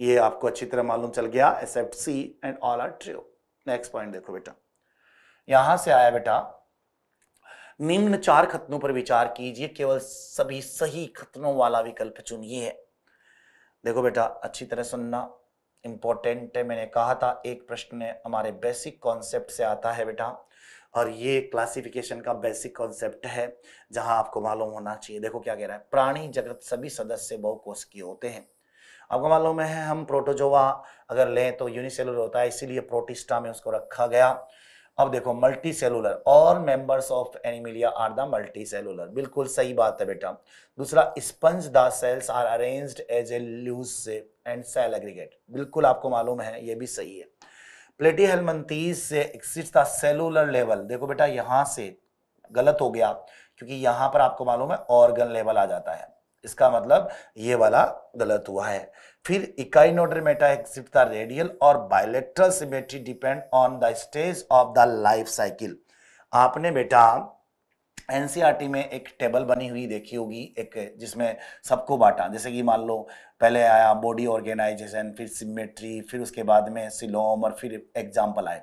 ये आपको अच्छी तरह मालूम चल गया except C and all are true next point देखो बेटा यहां से आया बेटा निम्न चार खतनों पर विचार कीजिए केवल सभी सही खतनों वाला विकल्प चुनिए देखो बेटा अच्छी तरह सुनना इम्पोर्टेंट है मैंने कहा था एक प्रश्न हमारे बेसिक कॉन्सेप्ट से आता है बेटा और ये क्लासिफिकेशन का बेसिक कॉन्सेप्ट है जहां आपको मालूम होना चाहिए देखो क्या कह रहा है प्राणी जगत सभी सदस्य बहुकोशिकीय होते हैं आपको मालूम है हम प्रोटोजोवा अगर लें तो यूनिसेलुलर होता है इसीलिए प्रोटिस्टा में उसको रखा गया अब देखो multi cellular all members of animalia are the multi cellular बिल्कुल सही बात है बेटा दूसरा sponge the cells are arranged as a loose से एंड सेल एग्रीगेट बिल्कुल आपको मालूम है ये भी सही है प्लेटी हेलमंतीज से एक्सिट द सेलुलर लेवल देखो बेटा यहाँ से गलत हो गया क्योंकि यहाँ पर आपको मालूम है ऑर्गन लेवल आ जाता है इसका मतलब ये वाला गलत हुआ है फिर इकाइनोडर्मेटा एग्जिट द रेडियल और bilateral symmetry depend on the stage of the life cycle आपने बेटा एनसीईआरटी e में एक टेबल बनी हुई देखी होगी एक जिसमें सबको बांटा जैसे कि मान लो पहले आया बॉडी ऑर्गेनाइजेशन फिर सिमेट्री फिर उसके बाद में सिलोम और फिर एग्जाम्पल आए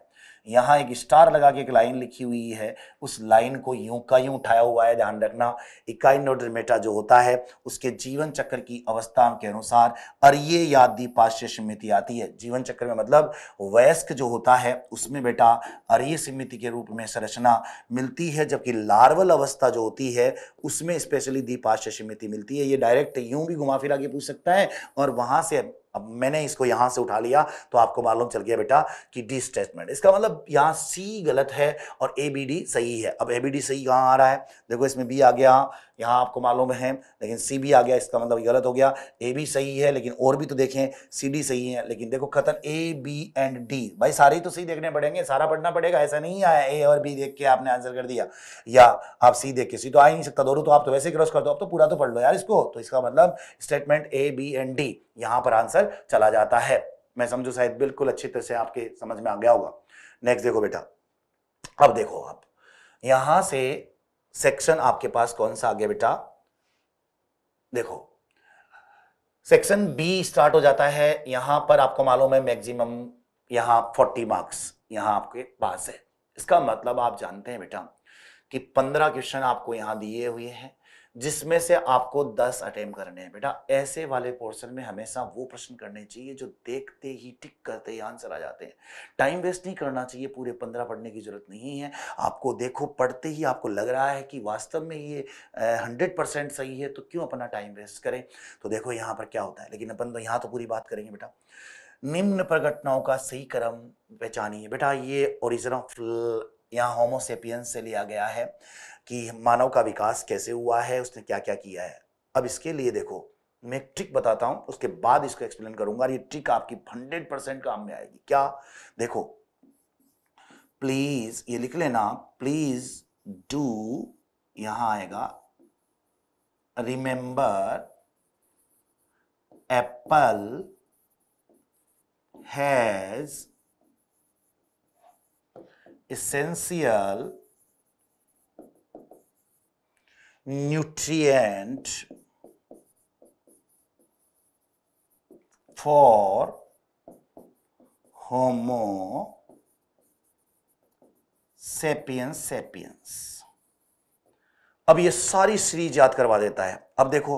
यहाँ एक स्टार लगा के एक लाइन लिखी हुई है उस लाइन को यूं का यूं उठाया हुआ है ध्यान रखना इकाई नोड्रमेटा जो होता है उसके जीवन चक्र की अवस्था के अनुसार अर्य या दीपाश्य समिति आती है जीवन चक्र में मतलब वयस्क जो होता है उसमें बेटा अर्य समिति के रूप में संरचना मिलती है जबकि लार्वल अवस्था जो होती है उसमें स्पेशली दीपाश्य समिति मिलती है ये डायरेक्ट यूं भी घुमा फिरा के पूछ सकता है और वहां से अब मैंने इसको यहां से उठा लिया तो आपको मालूम चल गया बेटा कि डी स्टेटमेंट इसका मतलब यहाँ सी गलत है और ए बी डी सही है अब ए बी डी सही कहां आ रहा है देखो इसमें बी आ गया यहाँ आपको मालूम है लेकिन सी भी आ गया इसका मतलब गलत हो गया ए भी सही है लेकिन और भी तो देखें सी डी सही है लेकिन देखो खतर ए बी एंड डी भाई सारे तो सही देखने पड़ेंगे सारा पढ़ना पड़ेगा ऐसा नहीं आया ए और बी देख के आपने आंसर कर दिया या आप सी देख के सी तो आ ही नहीं सकता दोनों तो आप तो वैसे क्रॉस कर दो आप तो पूरा तो पढ़ लो यार इसको तो इसका मतलब statement A B and D यहाँ पर आंसर चला जाता है मैं समझू शायद बिल्कुल अच्छी तरह से आपके समझ में आ गया होगा नेक्स्ट देखो बेटा अब देखो आप यहां से सेक्शन आपके पास कौन सा आ गया बेटा देखो सेक्शन बी स्टार्ट हो जाता है यहां पर आपको मालूम है मैक्सिमम यहां 40 मार्क्स यहां आपके पास है इसका मतलब आप जानते हैं बेटा कि 15 क्वेश्चन आपको यहां दिए हुए हैं जिसमें से आपको दस अटेम करने हैं बेटा ऐसे वाले पोर्शन में हमेशा वो प्रश्न करने चाहिए जो देखते ही टिक करते ही आंसर आ जाते हैं टाइम वेस्ट नहीं करना चाहिए पूरे पंद्रह पढ़ने की जरूरत नहीं है आपको देखो पढ़ते ही आपको लग रहा है कि वास्तव में ये हंड्रेड परसेंट सही है तो क्यों अपना टाइम वेस्ट करें तो देखो यहाँ पर क्या होता है लेकिन अपन तो यहाँ तो पूरी बात करेंगे बेटा निम्न प्रघटनाओं का सही क्रम पहचानिए बेटा ये ओरिजिन ऑफ यहाँ होमोसेपियंस से लिया गया है कि मानव का विकास कैसे हुआ है उसने क्या क्या किया है अब इसके लिए देखो मैं एक ट्रिक बताता हूं उसके बाद इसको एक्सप्लेन करूंगा ये ट्रिक आपकी हंड्रेड परसेंट काम में आएगी क्या देखो प्लीज ये लिख लेना प्लीज डू यहां आएगा remember apple has essential nutrient for Homo sapiens sapiens अब ये सारी सीरीज याद करवा देता है अब देखो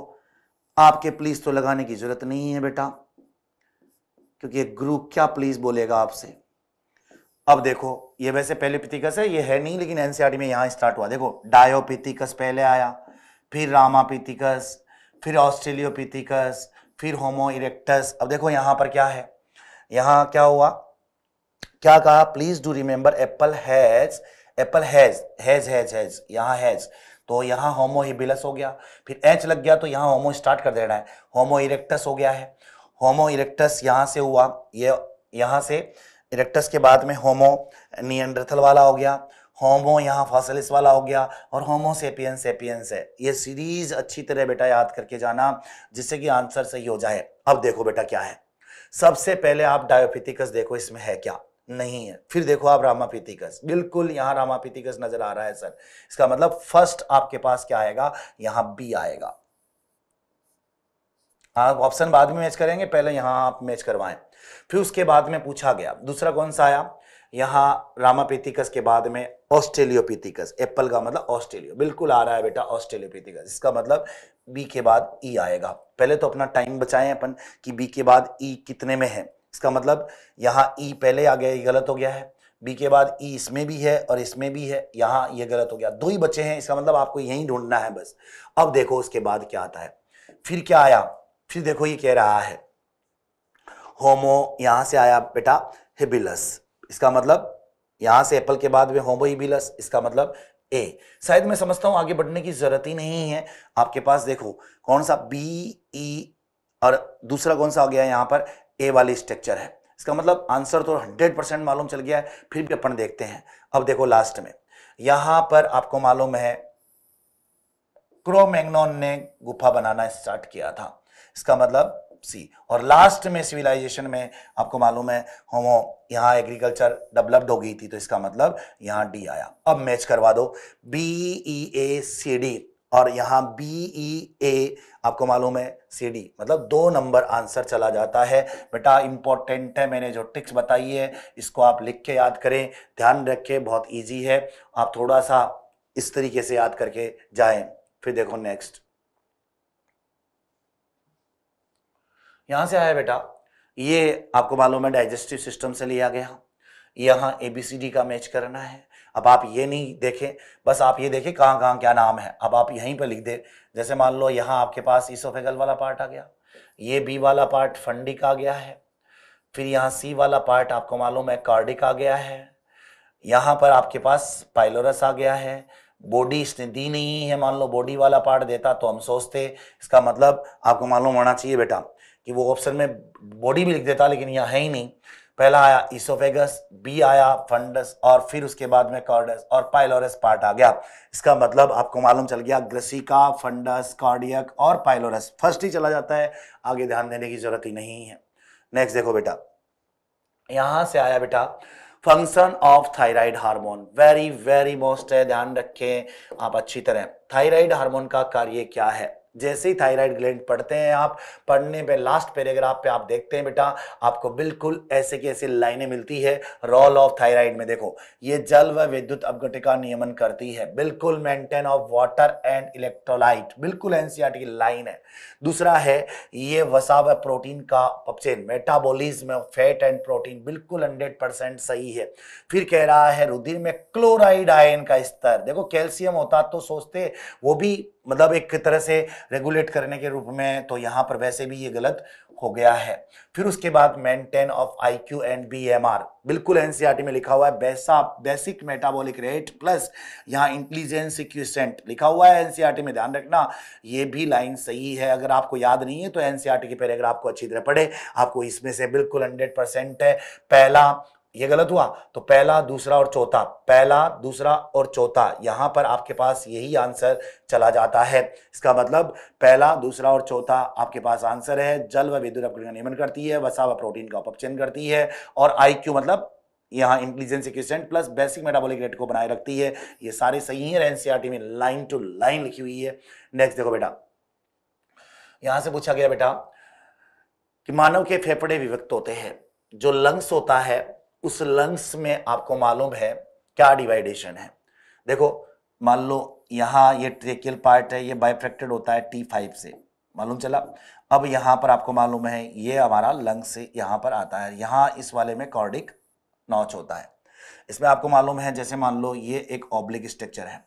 आपके प्लीज तो लगाने की जरूरत नहीं है बेटा क्योंकि गुरु क्या प्लीज बोलेगा आपसे अब देखो ये वैसे पहले पिथिकस है ये है नहीं लेकिन एनसीआरटी में यहाँ स्टार्ट हुआ देखो डायोपिथिकस पहले आया फिर रामापिथिकस फिर ऑस्ट्रेलियोपिथिकस फिर होमो इरेक्टस अब देखो यहाँ पर क्या है यहाँ क्या हुआ क्या कहा please do remember apple has apple has has has has यहाँ हैज तो यहाँ होमो हिबिलस हो गया फिर एच लग गया तो यहाँ होमो स्टार्ट कर देना है होमो इरेक्टस हो गया है होमो इरेक्टस यहाँ से हुआ ये यह, यहाँ से इरेक्टस के बाद में होमो नियंड्रथल वाला हो गया होमो यहाँ फॉसलिस वाला हो गया और होमो सेपियंस सेपियंस है ये सीरीज अच्छी तरह बेटा याद करके जाना जिससे कि आंसर सही हो जाए अब देखो बेटा क्या है सबसे पहले आप डायोफिथिकस देखो इसमें है क्या नहीं है फिर देखो आप रामापिथिकस बिल्कुल यहाँ रामापिथिकस नजर आ रहा है सर इसका मतलब फर्स्ट आपके पास क्या आएगा यहां बी आएगा आप ऑप्शन बाद में मैच करेंगे पहले यहां आप मैच करवाएं फिर उसके बाद में पूछा गया दूसरा कौन सा आया यहाँ रामापीतिकस के बाद में ऑस्ट्रेलियोपीथिकस एप्पल का मतलब ऑस्ट्रेलियो बिल्कुल आ रहा है बेटा ऑस्ट्रेलियोपीथिकस इसका मतलब बी के बाद ई e आएगा पहले तो अपना टाइम बचाएं अपन कि बी के बाद ई e कितने में है इसका मतलब यहाँ ई e पहले आ गया ये गलत हो गया है बी के बाद ई इसमें भी है और इसमें भी है यहाँ ये गलत हो गया दो ही बचे हैं इसका मतलब आपको यहीं ढूंढना है बस अब देखो उसके बाद क्या आता है फिर क्या आया फिर देखो ये कह रहा है होमो यहां से आया बेटा हिबिलस इसका मतलब यहां से एप्पल के बाद में होमो हिबिलस इसका मतलब ए शायद मैं समझता हूं आगे बढ़ने की जरूरत ही नहीं है आपके पास देखो कौन सा बी ई e, और दूसरा कौन सा हो गया यहाँ पर ए वाली स्ट्रक्चर है इसका मतलब आंसर तो 100 परसेंट मालूम चल गया है फिर भी अपन देखते हैं अब देखो लास्ट में यहां पर आपको मालूम है क्रोमैग्नोन ने गुफा बनाना स्टार्ट किया था इसका मतलब सी और लास्ट में सिविलाइजेशन में आपको मालूम है होमो यहाँ एग्रीकल्चर डेवलप्ड हो गई थी तो इसका मतलब यहाँ डी आया अब मैच करवा दो बी ई ए सी डी और यहाँ बी ई ए आपको मालूम है सी डी मतलब दो नंबर आंसर चला जाता है बेटा इंपॉर्टेंट है मैंने जो ट्रिक्स बताई है इसको आप लिख के याद करें ध्यान रखें बहुत ईजी है आप थोड़ा सा इस तरीके से याद करके जाए फिर देखो नेक्स्ट यहाँ से आया बेटा ये आपको मालूम है डाइजेस्टिव सिस्टम से लिया गया यहाँ ए बी सी डी का मैच करना है अब आप ये नहीं देखें बस आप ये देखें कहाँ कहाँ क्या नाम है अब आप यहीं पर लिख दें जैसे मान लो यहाँ आपके पास ईसोफेगल वाला पार्ट आ गया ये बी वाला पार्ट फंडिक आ गया है फिर यहाँ सी वाला पार्ट आपको मालूम है कार्डिक आ गया है यहाँ पर आपके पास पाइलोरस आ गया है बॉडी इसने दी नहीं है मान लो बॉडी वाला पार्ट देता तो हम सोचते इसका मतलब आपको मालूम होना चाहिए बेटा कि वो ऑप्शन में बॉडी भी लिख देता लेकिन यहाँ है ही नहीं पहला आया इसोफेगस बी आया फंडस और फिर उसके बाद में कॉर्डस और पाइलोरस पार्ट आ गया इसका मतलब आपको मालूम चल गया ग्रसिका फंडस कार्डियक और पाइलोरस फर्स्ट ही चला जाता है आगे ध्यान देने की जरूरत ही नहीं है नेक्स्ट देखो बेटा यहां से आया बेटा function of thyroid hormone very very most है ध्यान रखें आप अच्छी तरह थायराइड हार्मोन का कार्य क्या है जैसे ही थायराइड ग्लैंड पढ़ते हैं आप पढ़ने पे लास्ट पैराग्राफ पे आप देखते हैं बेटा आपको बिल्कुल ऐसे की ऐसी लाइनें मिलती है रोल ऑफ थायराइड में देखो ये जल व विद्युत अपघटिका नियमन करती है बिल्कुल maintain of water and electrolyte बिल्कुल एनसीआर e की लाइन है दूसरा है ये वसा व प्रोटीन का पपचेन मेटाबोलिज्म फैट एंड प्रोटीन बिल्कुल हंड्रेड परसेंट सही है फिर कह रहा है रुधिर में क्लोराइड आयन का स्तर देखो कैल्शियम होता तो सोचते वो भी मतलब एक तरह से रेगुलेट करने के रूप में तो यहाँ पर वैसे भी ये गलत हो गया है फिर उसके बाद maintain of I Q and B M R बिल्कुल एनसीईआरटी e में लिखा हुआ है बेसा बेसिक मेटाबॉलिक रेट प्लस यहाँ इंटेलिजेंस इक्विसेंट लिखा हुआ है एनसीईआरटी e में ध्यान रखना ये भी लाइन सही है अगर आपको याद नहीं है तो एनसीईआरटी e के पैराग्राफ को अच्छी तरह पढ़े आपको इसमें से बिल्कुल हंड्रेड परसेंट है पहला ये गलत हुआ तो पहला दूसरा और चौथा पहला दूसरा और चौथा यहां पर आपके पास यही आंसर चला जाता है इसका मतलब पहला दूसरा और चौथा आपके पास आंसर है जल व विद्युत अपग्रेड का नियमन करती है वसा व प्रोटीन का उपचयन करती है और आई मतलब यहां intelligence quotient plus basic metabolic rate को बनाए रखती है ये सारे सही है एनसीआरटी e में लाइन टू लाइन लिखी हुई है नेक्स्ट देखो बेटा यहां से पूछा गया बेटा कि मानव के फेफड़े विभक्त होते हैं जो लंग्स होता है उस लंग्स में आपको मालूम है क्या डिवाइडेशन है देखो मान लो यहाँ ये ट्रेकियल पार्ट है ये बाइफ्रेक्टेड होता है टी फाइव से मालूम चला अब यहाँ पर आपको मालूम है ये हमारा लंग्स से यहाँ पर आता है यहाँ इस वाले में कॉर्डिक नॉच होता है इसमें आपको मालूम है जैसे मान लो ये एक ऑब्लिक स्ट्रक्चर है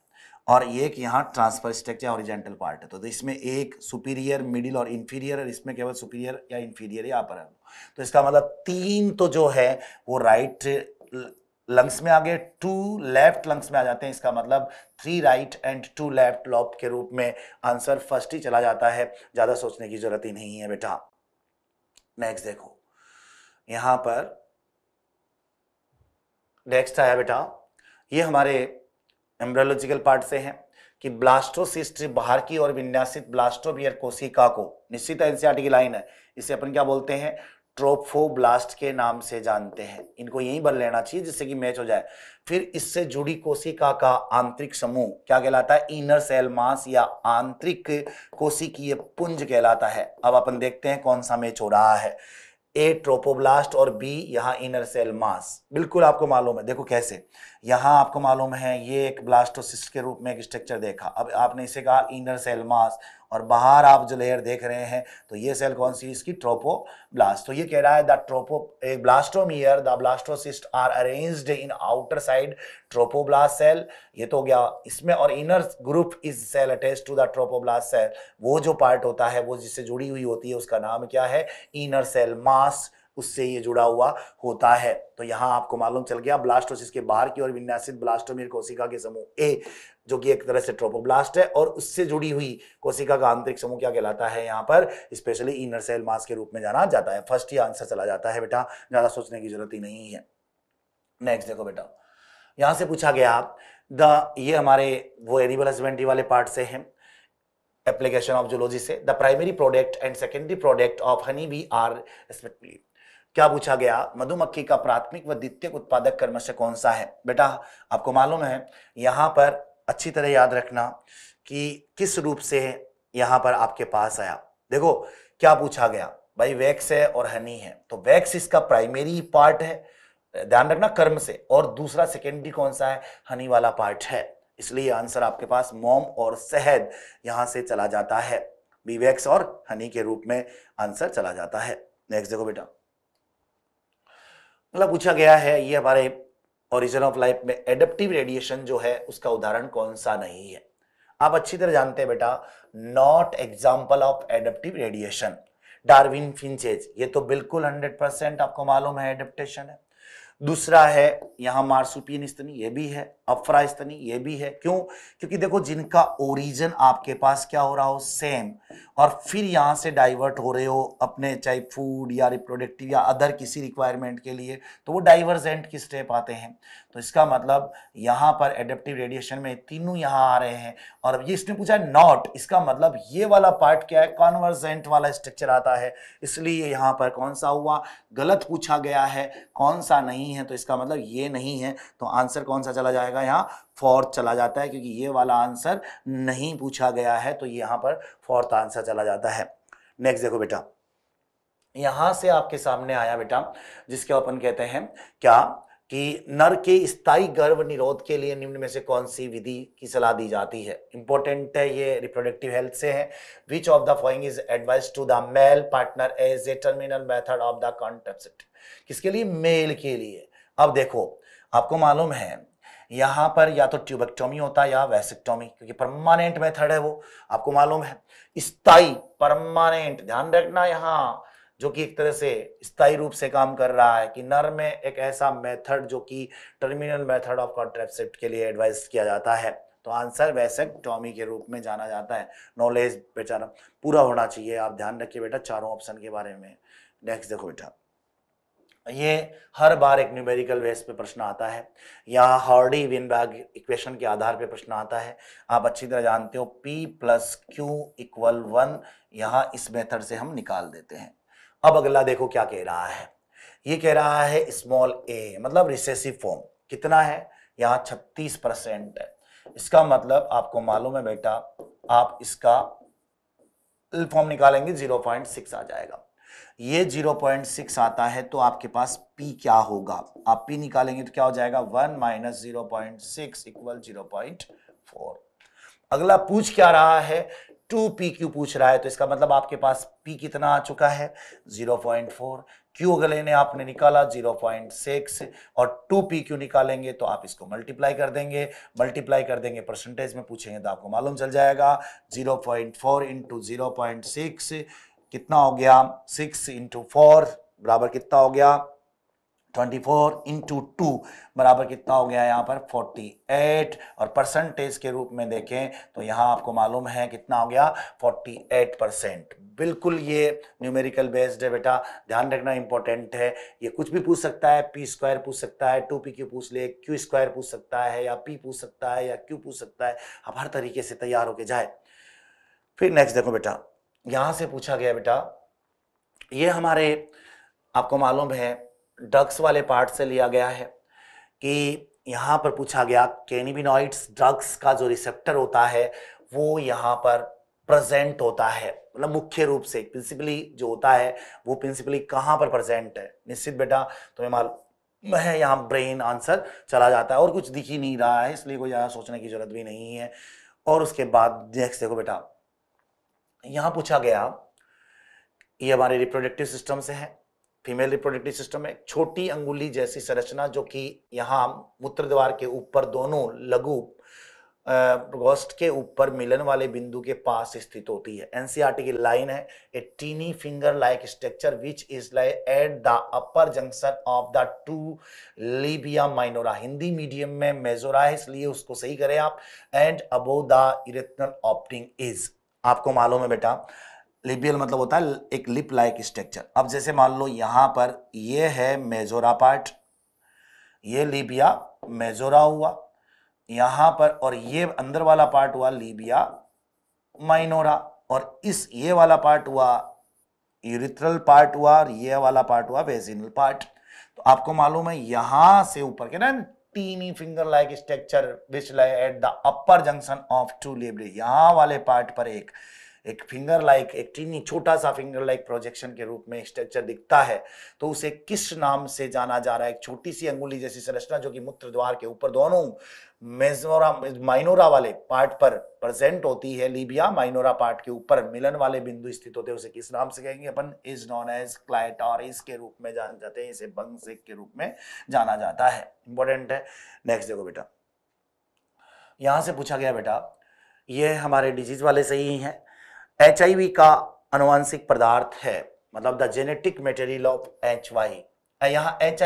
और एक यहाँ ट्रांसफर स्ट्रक्चर हॉरिजेंटल पार्ट है तो, तो इसमें एक सुपीरियर मिडिल और इन्फीरियर और इसमें केवल सुपीरियर या इन्फीरियर या अपर है तो इसका मतलब तीन तो जो है वो राइट लंग्स में आ गए टू लेफ्ट लंग्स में आ जाते हैं इसका मतलब three right and two left loop के रूप में आंसर फर्स्ट ही चला जाता है ज़्यादा सोचने की जरूरत ही नहीं है बेटा नेक्स्ट देखो यहां पर नेक्स्ट आया बेटा ये हमारे एम्ब्रोलॉजिकल पार्ट से है कि ब्लास्टोसिस्ट बाहर की और विन्यासित ब्लास्टोबियर कोशिका को निश्चित एनसीआरटी की लाइन है इसे अपन क्या बोलते हैं ट्रोफो ब्लास्ट के नाम से जानते हैं इनको यही भर लेना चाहिए जिससे कि मैच हो जाए फिर इससे जुड़ी कोशिका का आंतरिक समूह क्या कहलाता है इनर सेल मास या आंतरिक कोशिकीय पुंज कहलाता है अब अपन देखते हैं कौन सा मैच हो रहा है ए ट्रोपोब्लास्ट और बी यहाँ इनर सेल मास बिल्कुल आपको मालूम है देखो कैसे यहाँ आपको मालूम है ये एक ब्लास्टोसिस्ट के रूप में एक स्ट्रक्चर देखा अब आपने इसे कहा इनर सेल मास और बाहर आप जो लेयर देख रहे हैं तो ये सेल कौन सी इसकी ट्रोपोब्लास्ट तो ये कह रहा है the trophoblastomere the blastocyst are arrange in outer side blast cell ये तो हो गया इसमें और inner group is cell attach to the blast cell वो जो पार्ट होता है वो जिससे जुड़ी हुई होती है उसका नाम क्या है इनर सेल मास उससे ये जुड़ा हुआ होता है तो यहां आपको मालूम चल गया ब्लास्टोसिस के बाहर की ओर विन्यासित ब्लास्टोमियर कोशिका के समूह ए जो कि एक तरह से ट्रोपोब्लास्ट है और उससे जुड़ी हुई कोशिका का आंतरिक समूह क्या कहलाता है यहाँ पर स्पेशली इनर सेल मास के रूप में जाना जाता है फर्स्ट ही आंसर चला जाता है बेटा ज़्यादा सोचने की जरूरत ही नहीं है नेक्स्ट देखो बेटा यहाँ से पूछा गया द ये हमारे वो एनिमल हस्बेंड्री वाले पार्ट से हैं एप्लीकेशन ऑफ जोलॉजी से the primary product and secondary product of honey bee are respectively क्या पूछा गया मधुमक्खी का प्राथमिक व द्वितीय उत्पादक कर्म से कौन सा है बेटा आपको मालूम है यहाँ पर अच्छी तरह याद रखना कि किस रूप से यहाँ पर आपके पास आया देखो क्या पूछा गया भाई वैक्स है और हनी है तो वैक्स इसका प्राइमरी पार्ट है ध्यान रखना कर्म से और दूसरा सेकेंडरी कौन सा है हनी वाला पार्ट है इसलिए आंसर आपके पास मोम और शहद यहां से चला जाता है बीवैक्स और हनी के रूप में आंसर चला जाता है नेक्स्ट देखो बेटा मतलब पूछा गया है ये हमारे ओरिजिन ऑफ लाइफ में एडप्टिव रेडिएशन जो है उसका उदाहरण कौन सा नहीं है आप अच्छी तरह जानते हैं बेटा not example of adaptive radiation Darwin finches ये तो बिल्कुल हंड्रेड परसेंट आपको मालूम है एडप्टेशन है दूसरा है यहाँ मार्सुपियन स्तनी ये भी है अफराइस्तनी ये भी है क्यों क्योंकि देखो जिनका ओरिजिन आपके पास क्या हो रहा हो सेम और फिर यहाँ से डाइवर्ट हो रहे हो अपने चाहे फूड या रिप्रोडक्टिव या अदर किसी रिक्वायरमेंट के लिए तो वो डाइवर्जेंट की स्टेप आते हैं तो इसका मतलब यहाँ पर एडेप्टिव रेडिएशन में तीनों यहाँ आ रहे हैं और ये इसने पूछा है नॉट इसका मतलब ये वाला पार्ट क्या है कॉन्वर्जेंट वाला स्ट्रक्चर आता है इसलिए यहाँ पर कौन सा हुआ गलत पूछा गया है कौन सा नहीं है तो इसका मतलब ये नहीं है तो आंसर कौन सा चला जाएगा जाएगा यहाँ फोर्थ चला जाता है क्योंकि ये वाला आंसर नहीं पूछा गया है तो यहाँ पर फोर्थ आंसर चला जाता है नेक्स्ट देखो बेटा यहां से आपके सामने आया बेटा जिसके अपन कहते हैं क्या कि नर के स्थायी गर्भ निरोध के लिए निम्न में से कौन सी विधि की सलाह दी जाती है इंपॉर्टेंट है ये रिप्रोडक्टिव हेल्थ से है which of the following is advise to the male partner as a terminal method of the contraception किसके लिए मेल के लिए अब देखो आपको मालूम है यहां पर या तो ट्यूबेक्टोमी होता है या वैसेक्टोमी क्योंकि परमानेंट मेथड है वो आपको मालूम है स्थाई परमानेंट ध्यान रखना यहां जो कि एक तरह से स्थाई रूप से काम कर रहा है कि नर में एक ऐसा मेथड जो कि टर्मिनल मेथड ऑफ कॉन्ट्रेप्सिप्ट के लिए एडवाइस किया जाता है तो आंसर वैसे टॉमी के रूप में जाना जाता है नॉलेज बेचारा पूरा होना चाहिए आप ध्यान रखिए बेटा चारों ऑप्शन के बारे में नेक्स्ट देखो बेटा ये हर बार एक न्यूमेरिकल वेस पे प्रश्न आता है या हार्डी विनबैग इक्वेशन के आधार पे प्रश्न आता है आप अच्छी तरह जानते हो P plus Q equal one यहाँ इस मेथड से हम निकाल देते हैं अब अगला देखो क्या कह रहा है ये कह रहा है स्मॉल a मतलब रिसेसिव फॉर्म कितना है यहाँ छत्तीस परसेंट है इसका मतलब आपको मालूम है बेटा आप इसका फॉर्म निकालेंगे जीरो पॉइंट सिक्स आ जाएगा ये 0.6 आता है तो आपके पास P क्या होगा आप P निकालेंगे तो क्या हो जाएगा 1 minus zero point six equal zero point four अगला पूछ क्या रहा है टू पी क्यू पूछ रहा है तो इसका मतलब आपके पास पी कितना आ चुका है 0.4 क्यू अगले ने आपने निकाला 0.6 और 2 पी क्यू निकालेंगे तो आप इसको मल्टीप्लाई कर देंगे मल्टीप्लाई कर देंगे परसेंटेज में पूछेंगे तो आपको मालूम चल जाएगा 0.4 point four into zero point six कितना हो गया सिक्स इंटू फोर बराबर कितना हो गया ट्वेंटी फोर इंटू टू बराबर कितना हो गया यहाँ पर फोर्टी एट और परसेंटेज के रूप में देखें तो यहाँ आपको मालूम है कितना हो गया फोर्टी एट परसेंट बिल्कुल ये न्यूमेरिकल बेस्ड है बेटा ध्यान रखना इंपॉर्टेंट है ये कुछ भी पूछ सकता है पी स्क्वायर पूछ सकता है टू पी क्यू पूछ ले क्यू स्क्वायर पूछ सकता है या पी पूछ सकता है या क्यू पूछ सकता है अब हर तरीके से तैयार होके जाए फिर नेक्स्ट देखो बेटा यहाँ से पूछा गया बेटा ये हमारे आपको मालूम है ड्रग्स वाले पार्ट से लिया गया है कि यहाँ पर पूछा गया कैनिबिनॉइड्स ड्रग्स का जो रिसेप्टर होता है वो यहाँ पर प्रेजेंट होता है मतलब मुख्य रूप से प्रिंसिपली जो होता है वो प्रिंसिपली कहाँ पर प्रेजेंट है निश्चित बेटा तुम्हें मालूम है यहाँ ब्रेन आंसर चला जाता है और कुछ दिख ही नहीं रहा है इसलिए कोई ज़्यादा सोचने की जरूरत भी नहीं है और उसके बाद नेक्स्ट देखो बेटा यहाँ पूछा गया ये हमारे रिप्रोडक्टिव सिस्टम से है फीमेल रिप्रोडक्टिव सिस्टम में छोटी अंगुली जैसी संरचना जो कि यहाँ मूत्र द्वार के ऊपर दोनों लघु गोस्ट के ऊपर मिलन वाले बिंदु के पास स्थित होती है एनसीआरटी e की लाइन है a tiny finger like structure which is like at the upper junction of the two labia minora Hindi medium में मेजोरा है इसलिए उसको सही करें आप and above the erectile opting is आपको मालूम है बेटा लिबियल मतलब होता है एक लिप लाइक स्ट्रक्चर अब जैसे मान लो यहां पर ये है मेजोरा पार्ट ये लिबिया मेजोरा हुआ यहां पर और ये अंदर वाला पार्ट हुआ लिबिया माइनोरा और इस ये वाला पार्ट हुआ यूरिथ्रल पार्ट हुआ और ये वाला पार्ट हुआ वेजिनल पार्ट तो आपको मालूम है यहां से ऊपर के ना tiny finger like structure which lie at the upper junction of two labrum यहाँ वाले पार्ट पर एक एक फिंगर लाइक एक टीनी छोटा सा फिंगर लाइक प्रोजेक्शन के रूप में स्ट्रक्चर दिखता है तो उसे किस नाम से जाना जा रहा है एक छोटी सी अंगुली जैसी संरचना जो कि मूत्र द्वार के ऊपर दोनों मेजोरा माइनोरा वाले पार्ट पर प्रेजेंट होती है लीबिया माइनोरा पार्ट के ऊपर मिलन वाले बिंदु स्थित होते हैं उसे किस नाम से कहेंगे अपन इज नॉन एज क्लाइटॉरिस के रूप में जान जाते हैं इसे बंगसेक के रूप में जाना जाता है इंपॉर्टेंट है नेक्स्ट देखो बेटा यहां से पूछा गया बेटा ये हमारे डिजीज वाले सही ही हैं एच का अनुवांशिक पदार्थ है मतलब the genetic material of HIV यहाँ एच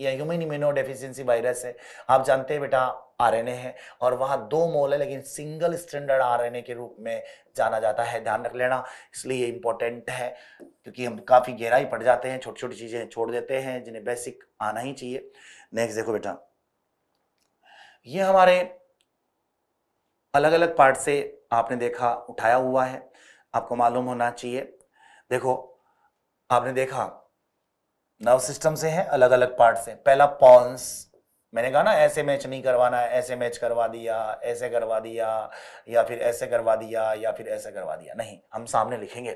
या ह्यूमन इम्यूनो डेफिशिएंसी वायरस है आप जानते हैं बेटा आरएनए है और वहाँ दो मोल है लेकिन सिंगल स्टैंडर्ड आरएनए के रूप में जाना जाता है ध्यान रख लेना इसलिए ये इंपॉर्टेंट है क्योंकि हम काफ़ी गहराई पड़ जाते हैं छोटी छोटी चीज़ें छोड़ देते हैं जिन्हें बेसिक आना ही चाहिए नेक्स्ट देखो बेटा ये हमारे अलग अलग पार्ट से आपने देखा उठाया हुआ है आपको मालूम होना चाहिए देखो आपने देखा नर्व सिस्टम से है अलग अलग पार्ट से पहला पॉन्स मैंने कहा ना ऐसे मैच नहीं करवाना है ऐसे मैच करवा दिया ऐसे करवा दिया या फिर ऐसे करवा दिया या फिर ऐसे करवा दिया नहीं हम सामने लिखेंगे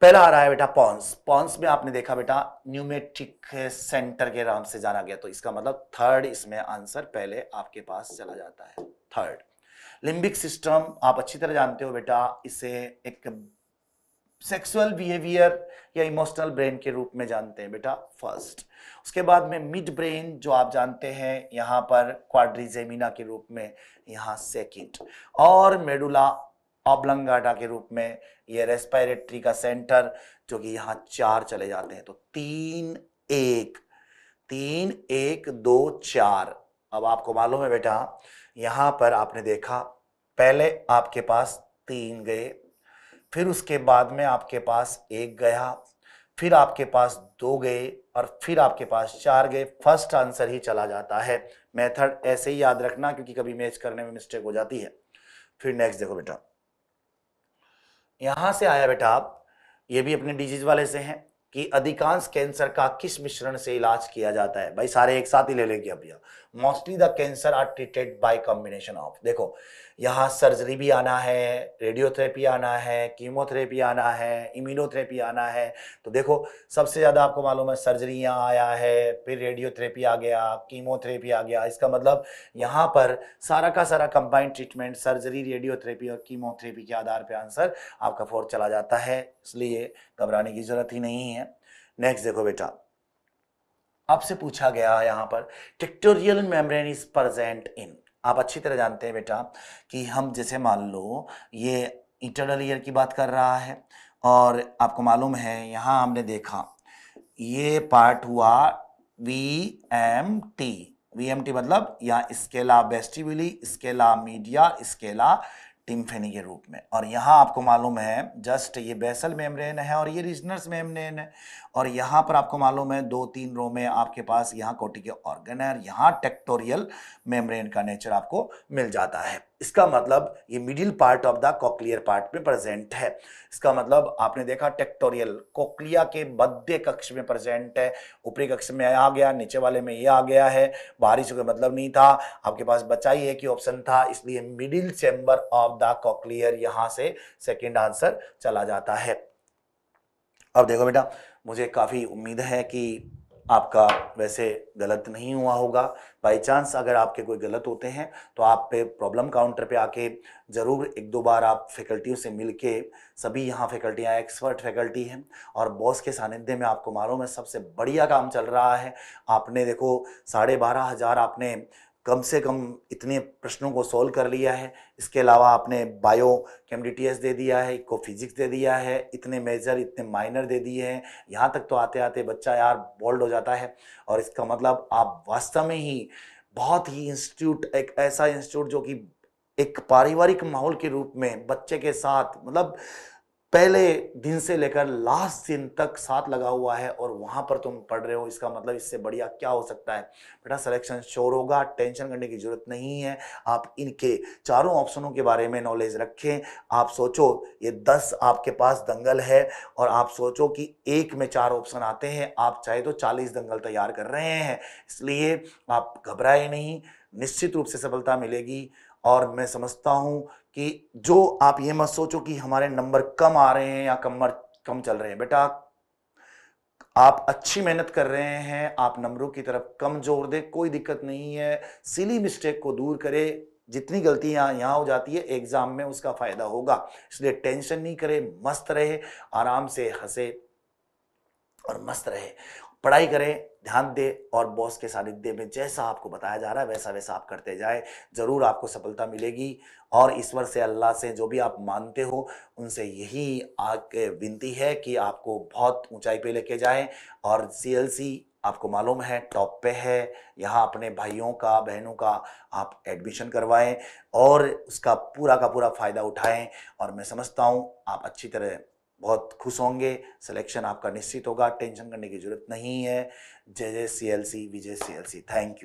पहला आ रहा है बेटा पॉन्स पॉन्स में आपने देखा बेटा न्यूमेटिक सेंटर के नाम से जाना गया तो इसका मतलब थर्ड इसमें आंसर पहले आपके पास चला जाता है थर्ड लिम्बिक सिस्टम आप अच्छी तरह जानते हो बेटा इसे एक सेक्सुअल बिहेवियर या इमोशनल ब्रेन के रूप में जानते हैं बेटा फर्स्ट उसके बाद में मिड ब्रेन जो आप जानते हैं यहाँ पर क्वाड्रीजेमिना के रूप में यहाँ सेकेंड और मेडुला ऑबलंगाटा के रूप में ये रेस्पायरेटरी का सेंटर जो कि यहाँ चार चले जाते हैं तो तीन एक तीन एक दो चार अब आपको मालूम है बेटा यहाँ पर आपने देखा पहले आपके पास तीन गए फिर उसके बाद में आपके पास एक गया फिर आपके पास दो गए और फिर आपके पास चार गए फर्स्ट आंसर ही चला जाता है मेथड ऐसे ही याद रखना क्योंकि कभी मैच करने में मिस्टेक हो जाती है फिर नेक्स्ट देखो बेटा यहां से आया बेटा आप ये भी अपने डिजीज वाले से हैं कि अधिकांश कैंसर का किस मिश्रण से इलाज किया जाता है भाई सारे एक साथ ही ले लेंगे अब mostly the cancer are treated by combination of देखो यहाँ सर्जरी भी आना है रेडियोथेरेपी आना है कीमोथेरेपी आना है इम्यूनोथेरेपी आना है तो देखो सबसे ज़्यादा आपको मालूम है सर्जरी यहाँ आया है फिर रेडियोथेरेपी आ गया कीमोथेरेपी आ गया इसका मतलब यहाँ पर सारा का सारा कंबाइंड ट्रीटमेंट सर्जरी रेडियोथेरेपी और कीमोथेरेपी के आधार पर आंसर आपका फोर्थ चला जाता है इसलिए घबराने की ज़रूरत ही नहीं है नेक्स्ट देखो बेटा आपसे पूछा गया यहाँ पर tectorial membrane is present in आप अच्छी तरह जानते हैं बेटा कि हम जैसे मान लो ये इंटरनल ईयर की बात कर रहा है और आपको मालूम है यहाँ हमने देखा ये पार्ट हुआ V M T V M T मतलब यहाँ scala vestibuli scala media scala tympani के रूप में और यहाँ आपको मालूम है जस्ट ये बैसल मेम्ब्रेन है और ये रिजनर्स मेम्ब्रेन है और यहाँ पर आपको मालूम है दो तीन रो में आपके पास यहाँ कोटी के ऑर्गन है और यहाँ टेक्टोरियल मेम्ब्रेन का नेचर आपको मिल जाता है इसका मतलब ये middle part of the cochlear part में प्रेजेंट है इसका मतलब आपने देखा टेक्टोरियल कोकलिया के मध्य कक्ष में प्रेजेंट है ऊपरी कक्ष में आ गया नीचे वाले में ये आ गया है बारिश का मतलब नहीं था आपके पास बचा ही है कि ऑप्शन था इसलिए middle chamber of the cochlear यहां से सेकेंड आंसर चला जाता है अब देखो बेटा मुझे काफ़ी उम्मीद है कि आपका वैसे गलत नहीं हुआ होगा बाय चांस अगर आपके कोई गलत होते हैं तो आप पे प्रॉब्लम काउंटर पे आके ज़रूर एक दो बार आप फैकल्टियों से मिल के सभी यहाँ फैकल्टियाँ एक्सपर्ट फैकल्टी हैं और बॉस के सानिध्य में आपको मालूम है सबसे बढ़िया काम चल रहा है आपने देखो साढ़े बारह हज़ार आपने कम से कम इतने प्रश्नों को सॉल्व कर लिया है इसके अलावा आपने बायो केम दे दिया है इको फिजिक्स दे दिया है इतने मेजर इतने माइनर दे दिए हैं यहाँ तक तो आते आते बच्चा यार बोल्ड हो जाता है और इसका मतलब आप वास्तव में ही बहुत ही इंस्टीट्यूट एक ऐसा इंस्टीट्यूट जो कि एक पारिवारिक माहौल के रूप में बच्चे के साथ मतलब पहले दिन से लेकर लास्ट दिन तक साथ लगा हुआ है और वहाँ पर तुम पढ़ रहे हो इसका मतलब इससे बढ़िया क्या हो सकता है बेटा सिलेक्शन श्योर होगा टेंशन करने की ज़रूरत नहीं है आप इनके चारों ऑप्शनों के बारे में नॉलेज रखें आप सोचो ये दस आपके पास दंगल है और आप सोचो कि एक में चार ऑप्शन आते हैं आप चाहे तो चालीस दंगल तैयार कर रहे हैं इसलिए आप घबराए नहीं निश्चित रूप से सफलता मिलेगी और मैं समझता हूँ कि जो आप ये मत सोचो कि हमारे नंबर कम आ रहे हैं या कम कम चल रहे हैं बेटा आप अच्छी मेहनत कर रहे हैं आप नंबरों की तरफ कम जोर दे कोई दिक्कत नहीं है सिली मिस्टेक को दूर करें जितनी गलतियां यहाँ हो जाती है एग्जाम में उसका फायदा होगा इसलिए टेंशन नहीं करे मस्त रहे आराम से हंसे और मस्त रहे पढ़ाई करें ध्यान दे और बॉस के सानिध्य में जैसा आपको बताया जा रहा है वैसा वैसा आप करते जाए ज़रूर आपको सफलता मिलेगी और ईश्वर से अल्लाह से जो भी आप मानते हो उनसे यही आके विनती है कि आपको बहुत ऊंचाई पे लेके जाए और सीएलसी आपको मालूम है टॉप पे है यहाँ अपने भाइयों का बहनों का आप एडमिशन करवाएं और उसका पूरा का पूरा फ़ायदा उठाएं और मैं समझता हूँ आप अच्छी तरह बहुत खुश होंगे सिलेक्शन आपका निश्चित होगा टेंशन करने की जरूरत नहीं है जय जय सी एल सी विजय C L C thank you